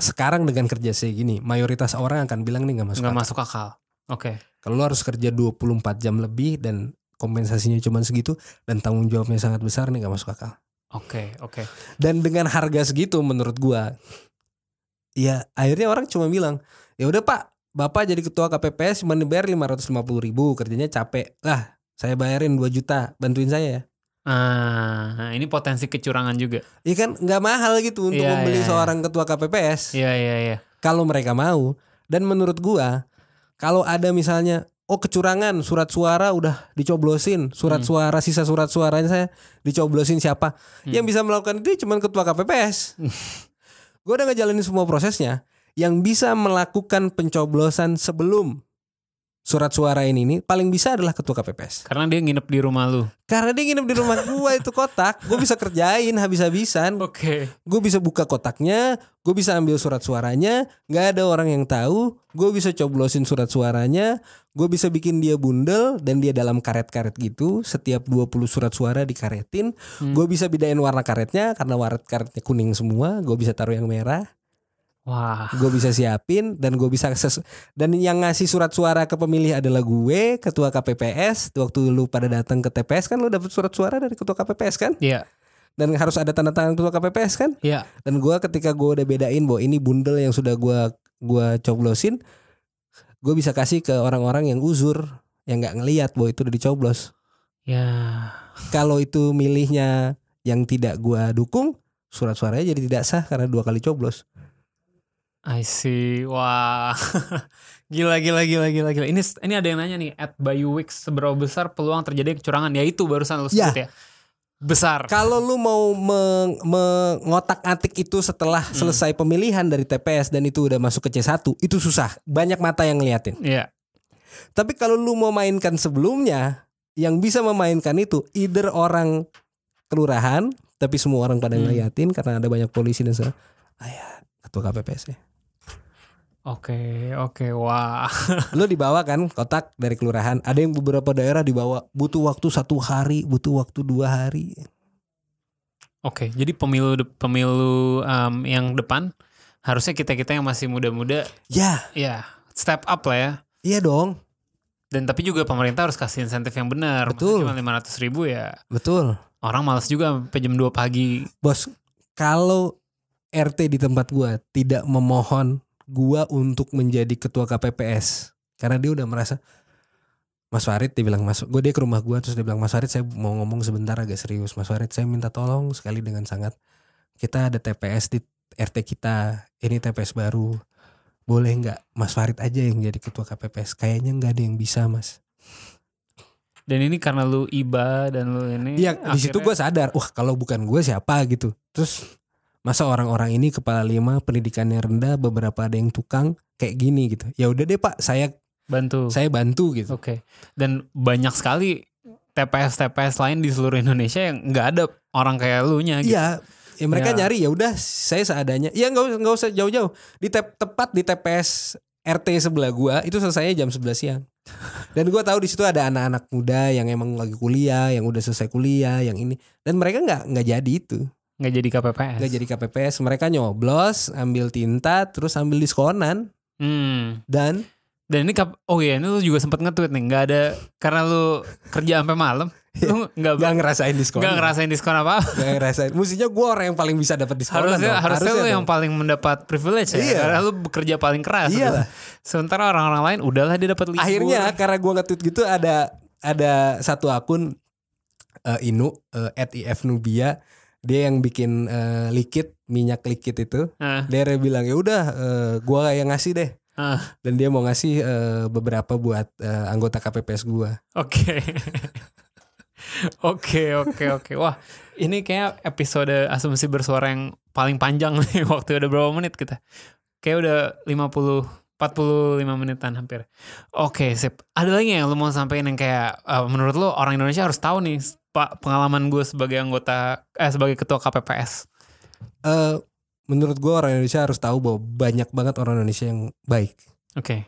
sekarang dengan kerja saya gini mayoritas orang akan bilang nih nggak masuk akal. masuk akal. Oke. Okay. Kalau lu harus kerja 24 jam lebih dan kompensasinya cuma segitu dan tanggung jawabnya sangat besar nih nggak masuk akal. Oke, okay, oke. Okay. Dan dengan harga segitu menurut gua ya akhirnya orang cuma bilang, "Ya udah Pak, Bapak jadi ketua KPPS cuma dibayar 550 ribu, kerjanya capek. Lah, saya bayarin 2 juta, bantuin saya ya. Ah, ini potensi kecurangan juga. Iya kan, nggak mahal gitu untuk yeah, membeli yeah, iya. seorang yeah. ketua KPPS. Iya iya iya. Kalau mereka mau, dan menurut gua, kalau ada misalnya, oh kecurangan surat suara udah dicoblosin, surat hmm. suara sisa surat suaranya saya dicoblosin siapa? Hmm. Yang bisa melakukan itu ya cuma ketua KPPS. gua udah ngejalanin semua prosesnya yang bisa melakukan pencoblosan sebelum surat suara ini ini paling bisa adalah ketua KPPS. Karena dia nginep di rumah lu. Karena dia nginep di rumah gua itu kotak, gua bisa kerjain habis-habisan. Oke. Okay. Gua bisa buka kotaknya, gua bisa ambil surat suaranya, nggak ada orang yang tahu, gua bisa coblosin surat suaranya, gua bisa bikin dia bundel dan dia dalam karet-karet gitu, setiap 20 surat suara dikaretin, hmm. gua bisa bedain warna karetnya karena warna karetnya kuning semua, gua bisa taruh yang merah. Wah. Gue bisa siapin dan gue bisa dan yang ngasih surat suara ke pemilih adalah gue, ketua KPPS. Waktu lu pada datang ke TPS kan lu dapet surat suara dari ketua KPPS kan? Iya. Yeah. Dan harus ada tanda tangan ketua KPPS kan? Iya. Yeah. Dan gue ketika gue udah bedain bahwa ini bundel yang sudah gue gue coblosin, gue bisa kasih ke orang-orang yang uzur, yang nggak ngelihat bahwa itu udah dicoblos. Ya. Kalau itu milihnya yang tidak gue dukung, surat suaranya jadi tidak sah karena dua kali coblos. I see. Wah. gila gila gila gila gila. Ini ini ada yang nanya nih at Bayu Wix seberapa besar peluang terjadi kecurangan? Ya itu barusan lu sebut ya. ya. Besar. Kalau lu mau meng mengotak-atik itu setelah hmm. selesai pemilihan dari TPS dan itu udah masuk ke C1, itu susah. Banyak mata yang ngeliatin. Iya. Tapi kalau lu mau mainkan sebelumnya, yang bisa memainkan itu either orang kelurahan tapi semua orang pada hmm. ngeliatin karena ada banyak polisi dan sebagainya. Ayah, ketua KPPS ya Oke, oke, wah. Lu dibawa kan kotak dari kelurahan. Ada yang beberapa daerah dibawa butuh waktu satu hari, butuh waktu dua hari. Oke, jadi pemilu pemilu um, yang depan harusnya kita kita yang masih muda-muda. Ya. Ya, step up lah ya. Iya dong. Dan tapi juga pemerintah harus kasih insentif yang benar. Betul. Maksudnya cuma lima ratus ribu ya. Betul. Orang males juga sampai jam dua pagi. Bos, kalau RT di tempat gua tidak memohon gua untuk menjadi ketua KPPS karena dia udah merasa Mas Farid dia bilang Mas gue dia ke rumah gua terus dia bilang Mas Farid saya mau ngomong sebentar agak serius Mas Farid saya minta tolong sekali dengan sangat kita ada TPS di RT kita ini TPS baru boleh nggak Mas Farid aja yang jadi ketua KPPS kayaknya nggak ada yang bisa Mas dan ini karena lu iba dan lu ini iya di situ gue sadar wah kalau bukan gue siapa gitu terus masa orang-orang ini kepala lima pendidikannya rendah beberapa ada yang tukang kayak gini gitu ya udah deh pak saya bantu saya bantu gitu oke okay. dan banyak sekali TPS TPS lain di seluruh Indonesia yang nggak ada orang kayak lu nya gitu. Iya, ya mereka ya. nyari ya udah saya seadanya. Ya nggak usah nggak usah jauh-jauh. Di tep, tepat di TPS RT sebelah gua itu selesai jam 11 siang. Dan gua tahu di situ ada anak-anak muda yang emang lagi kuliah, yang udah selesai kuliah, yang ini dan mereka nggak nggak jadi itu nggak jadi KPPS nggak jadi KPPS mereka nyoblos ambil tinta terus ambil diskonan hmm. dan dan ini kap oh iya ini lu juga sempat nge-tweet nih nggak ada karena lu kerja sampai malam iya. lu nggak nggak ngerasain diskon nggak ngerasain diskon apa nggak ngerasain mestinya gue orang yang paling bisa dapat diskon harusnya dong. harusnya, harusnya lu yang paling mendapat privilege ya iya. karena lu bekerja paling keras iya gitu. sementara orang-orang lain udahlah dia dapat libur akhirnya karena gue nge-tweet gitu ada ada satu akun uh, Inu uh, at if Nubia dia yang bikin uh, likit minyak likit itu uh. dia bilang ya udah uh, gua yang ngasih deh uh. dan dia mau ngasih uh, beberapa buat uh, anggota KPPS gua oke Oke oke oke wah ini kayak episode asumsi bersuara yang paling panjang nih waktu udah berapa menit kita kayak udah 50 45 menitan hampir. Oke, sip. Ada lagi yang lu mau sampaikan yang kayak uh, menurut lu orang Indonesia harus tahu nih pak pengalaman gue sebagai anggota eh sebagai ketua KPPS? Uh, eh, menurut gue orang Indonesia harus tahu bahwa banyak banget orang Indonesia yang baik. Oke. Okay.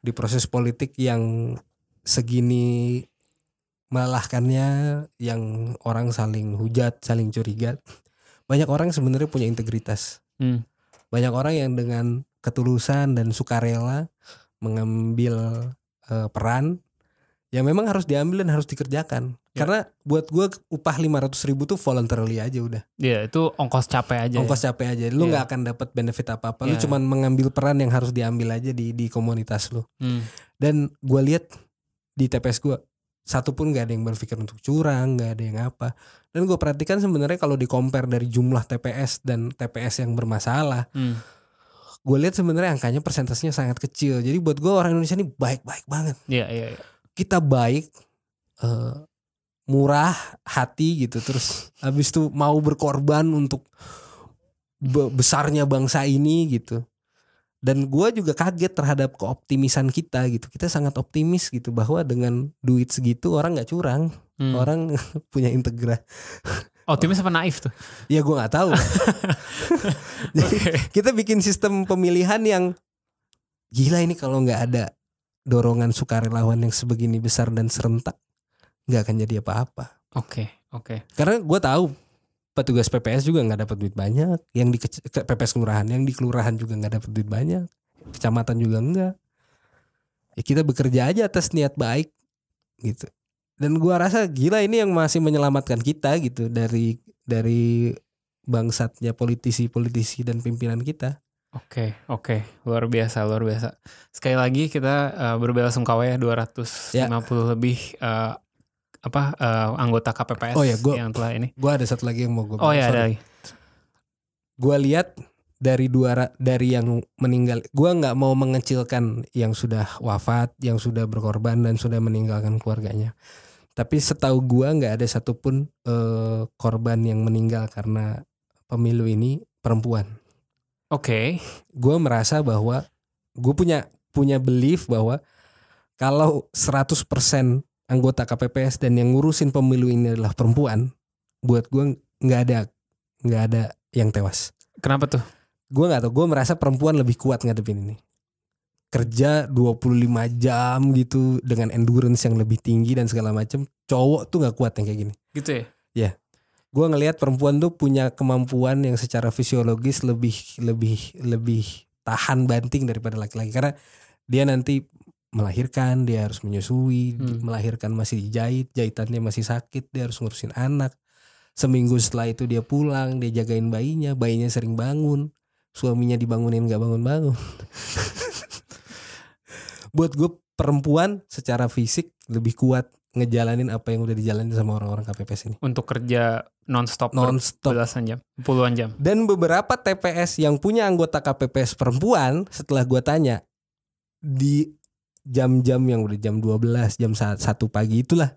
Di proses politik yang segini melelahkannya, yang orang saling hujat, saling curiga, banyak orang sebenarnya punya integritas. Hmm. Banyak orang yang dengan ketulusan dan sukarela mengambil uh, peran yang memang harus diambil dan harus dikerjakan. Yeah. Karena buat gue upah lima ratus ribu tuh voluntarily aja udah. ya itu ongkos capek aja. Ongkos ya? capek aja. Lu iya. nggak yeah. akan dapat benefit apa apa. Yeah. Lu iya. cuman mengambil peran yang harus diambil aja di di komunitas lu. Hmm. Dan gue lihat di TPS gue satu pun nggak ada yang berpikir untuk curang, nggak ada yang apa. Dan gue perhatikan sebenarnya kalau di compare dari jumlah TPS dan TPS yang bermasalah, hmm. gue lihat sebenarnya angkanya persentasenya sangat kecil. Jadi buat gue orang Indonesia ini baik-baik banget. Iya ya iya. iya kita baik uh, murah hati gitu terus habis itu mau berkorban untuk be besarnya bangsa ini gitu dan gue juga kaget terhadap keoptimisan kita gitu kita sangat optimis gitu bahwa dengan duit segitu orang nggak curang hmm. orang punya integra optimis apa naif tuh ya gue nggak tahu Jadi, okay. kita bikin sistem pemilihan yang gila ini kalau nggak ada dorongan sukarelawan yang sebegini besar dan serentak nggak akan jadi apa-apa. Oke, okay, oke. Okay. Karena gue tahu petugas PPS juga nggak dapat duit banyak, yang di PPS kelurahan, yang di kelurahan juga nggak dapat duit banyak, kecamatan juga enggak. Ya kita bekerja aja atas niat baik gitu. Dan gua rasa gila ini yang masih menyelamatkan kita gitu dari dari bangsatnya politisi-politisi dan pimpinan kita. Oke, okay, oke, okay. luar biasa, luar biasa. Sekali lagi kita uh, sungkawa ya 250 yeah. lebih uh, apa uh, anggota KPPS oh, ya, gua, yang telah ini. Gua ada satu lagi yang mau gua Oh ya, ada. Gua lihat dari dua dari yang meninggal, gua nggak mau mengecilkan yang sudah wafat, yang sudah berkorban dan sudah meninggalkan keluarganya. Tapi setahu gua nggak ada satupun uh, korban yang meninggal karena pemilu ini perempuan Oke, okay. gue merasa bahwa gue punya punya belief bahwa kalau 100% anggota KPPS dan yang ngurusin pemilu ini adalah perempuan, buat gue nggak ada nggak ada yang tewas. Kenapa tuh? Gue nggak tau. Gue merasa perempuan lebih kuat ngadepin ini. Kerja 25 jam gitu dengan endurance yang lebih tinggi dan segala macam. Cowok tuh nggak kuat yang kayak gini. Gitu ya? Ya gue ngelihat perempuan tuh punya kemampuan yang secara fisiologis lebih lebih lebih tahan banting daripada laki-laki karena dia nanti melahirkan dia harus menyusui hmm. melahirkan masih jahit jahitannya masih sakit dia harus ngurusin anak seminggu setelah itu dia pulang dia jagain bayinya bayinya sering bangun suaminya dibangunin gak bangun-bangun buat gue perempuan secara fisik lebih kuat ngejalanin apa yang udah dijalanin sama orang-orang KPPS ini. Untuk kerja nonstop nonstop belasan jam, puluhan jam. Dan beberapa TPS yang punya anggota KPPS perempuan setelah gua tanya di jam-jam yang udah jam 12, jam satu pagi itulah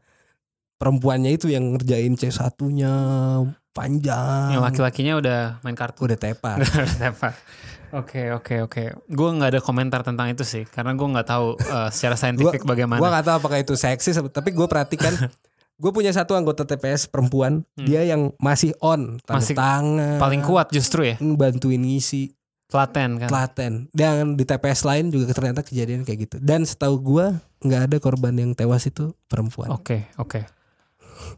perempuannya itu yang ngerjain c satunya nya panjang. Yang laki-lakinya udah main kartu. Udah tepat, udah Oke okay, oke okay, oke. Okay. Gue nggak ada komentar tentang itu sih, karena gue nggak tahu uh, secara saintifik bagaimana. Gue nggak tahu apakah itu seksi, tapi gue perhatikan. gue punya satu anggota TPS perempuan, hmm. dia yang masih on, masih tangan, paling kuat justru ya, hmm, bantuin ngisi. Klaten kan. Klaten. Dan di TPS lain juga ternyata kejadian kayak gitu. Dan setahu gue nggak ada korban yang tewas itu perempuan. Oke okay, oke. Okay.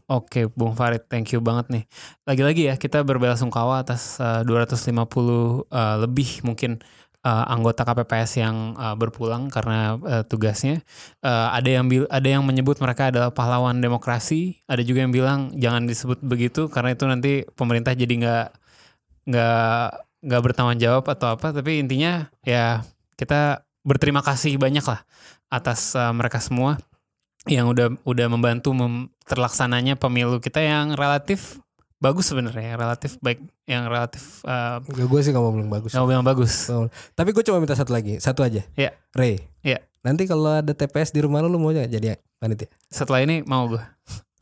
Oke, Bung Farid, thank you banget nih. Lagi-lagi ya, kita berbelasungkawa atas uh, 250 uh, lebih mungkin uh, anggota KPPS yang uh, berpulang karena uh, tugasnya. Uh, ada yang ada yang menyebut mereka adalah pahlawan demokrasi, ada juga yang bilang jangan disebut begitu karena itu nanti pemerintah jadi nggak nggak nggak bertanggung jawab atau apa. Tapi intinya ya kita berterima kasih banyak lah atas uh, mereka semua yang udah udah membantu mem, terlaksananya pemilu kita yang relatif bagus sebenarnya yang relatif baik yang relatif uh, eh, gue sih kamu bilang bagus kamu bilang bagus tapi gue cuma minta satu lagi satu aja ya yeah. Ray ya yeah. nanti kalau ada TPS di rumah lu lu mau jadi panitia setelah ini mau gue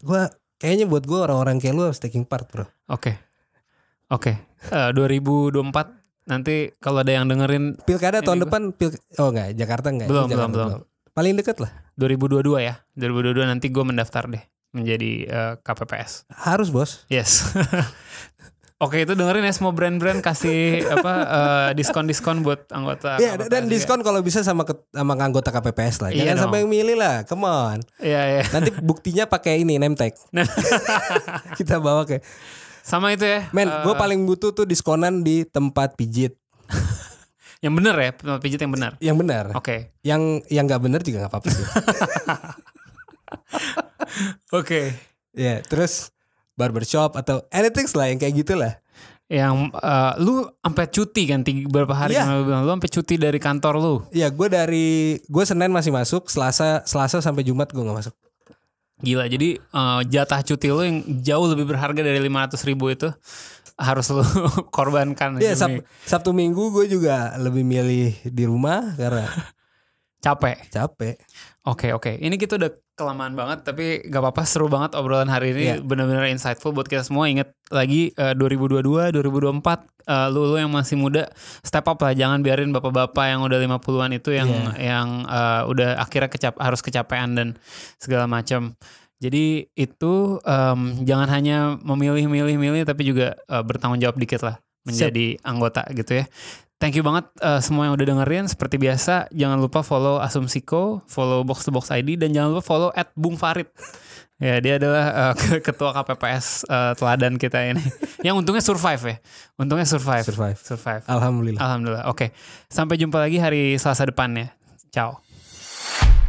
gue kayaknya buat gue orang-orang kayak lu harus taking part bro oke okay. oke okay. uh, 2024 nanti kalau ada yang dengerin pilkada tahun gua. depan pil oh enggak Jakarta enggak belum Jakarta belum belum Paling deket lah. 2022 ya. 2022 nanti gue mendaftar deh menjadi uh, eh, KPPS. Harus bos. Yes. Oke itu dengerin ya semua brand-brand kasih apa diskon eh, diskon-diskon buat anggota. Iya yeah, dan diskon kalau bisa sama ke, sama anggota KPPS lah. Iya, yeah, sampai yang milih lah, come on. Iya yeah, iya. Yeah. Nanti buktinya pakai ini name tag. Nah. Kita bawa ke. Sama itu ya. Men, uh, eh. gue paling butuh tuh diskonan di tempat pijit. Yang benar ya, tempat pijat yang benar. Yang benar. Oke. Okay. Yang yang nggak benar juga nggak apa-apa Oke. Okay. Ya, yeah, terus barbershop atau anything lah yang kayak gitulah. Yang uh, lu sampai cuti kan tiga, berapa hari yeah. yang lu bilang lu sampai cuti dari kantor lu. ya yeah, gue dari gue Senin masih masuk, Selasa Selasa sampai Jumat gue nggak masuk. Gila, jadi uh, jatah cuti lu yang jauh lebih berharga dari lima ratus ribu itu harus lu korbankan. ya, Sab, Sabtu Minggu gue juga lebih milih di rumah karena capek. Capek. Oke, okay, oke. Okay. Ini kita udah kelamaan banget tapi gak apa-apa seru banget obrolan hari ini yeah. benar-benar insightful buat kita semua. inget lagi uh, 2022, 2024 uh, lu lu yang masih muda step up lah jangan biarin bapak-bapak yang udah 50-an itu yang yeah. yang uh, udah akhirnya kecap harus kecapean dan segala macam. Jadi itu um, jangan hanya memilih-milih-milih tapi juga uh, bertanggung jawab dikit lah menjadi Siap. anggota gitu ya. Thank you banget uh, semua yang udah dengerin. Seperti biasa, jangan lupa follow Asumsiko, follow Box to Box ID, dan jangan lupa follow at Bung Farid. ya, dia adalah uh, ketua KPPS uh, teladan kita ini. yang untungnya survive ya. Untungnya survive. Survive. Survive. Alhamdulillah. Alhamdulillah. Oke. Okay. Sampai jumpa lagi hari Selasa depannya. Ciao.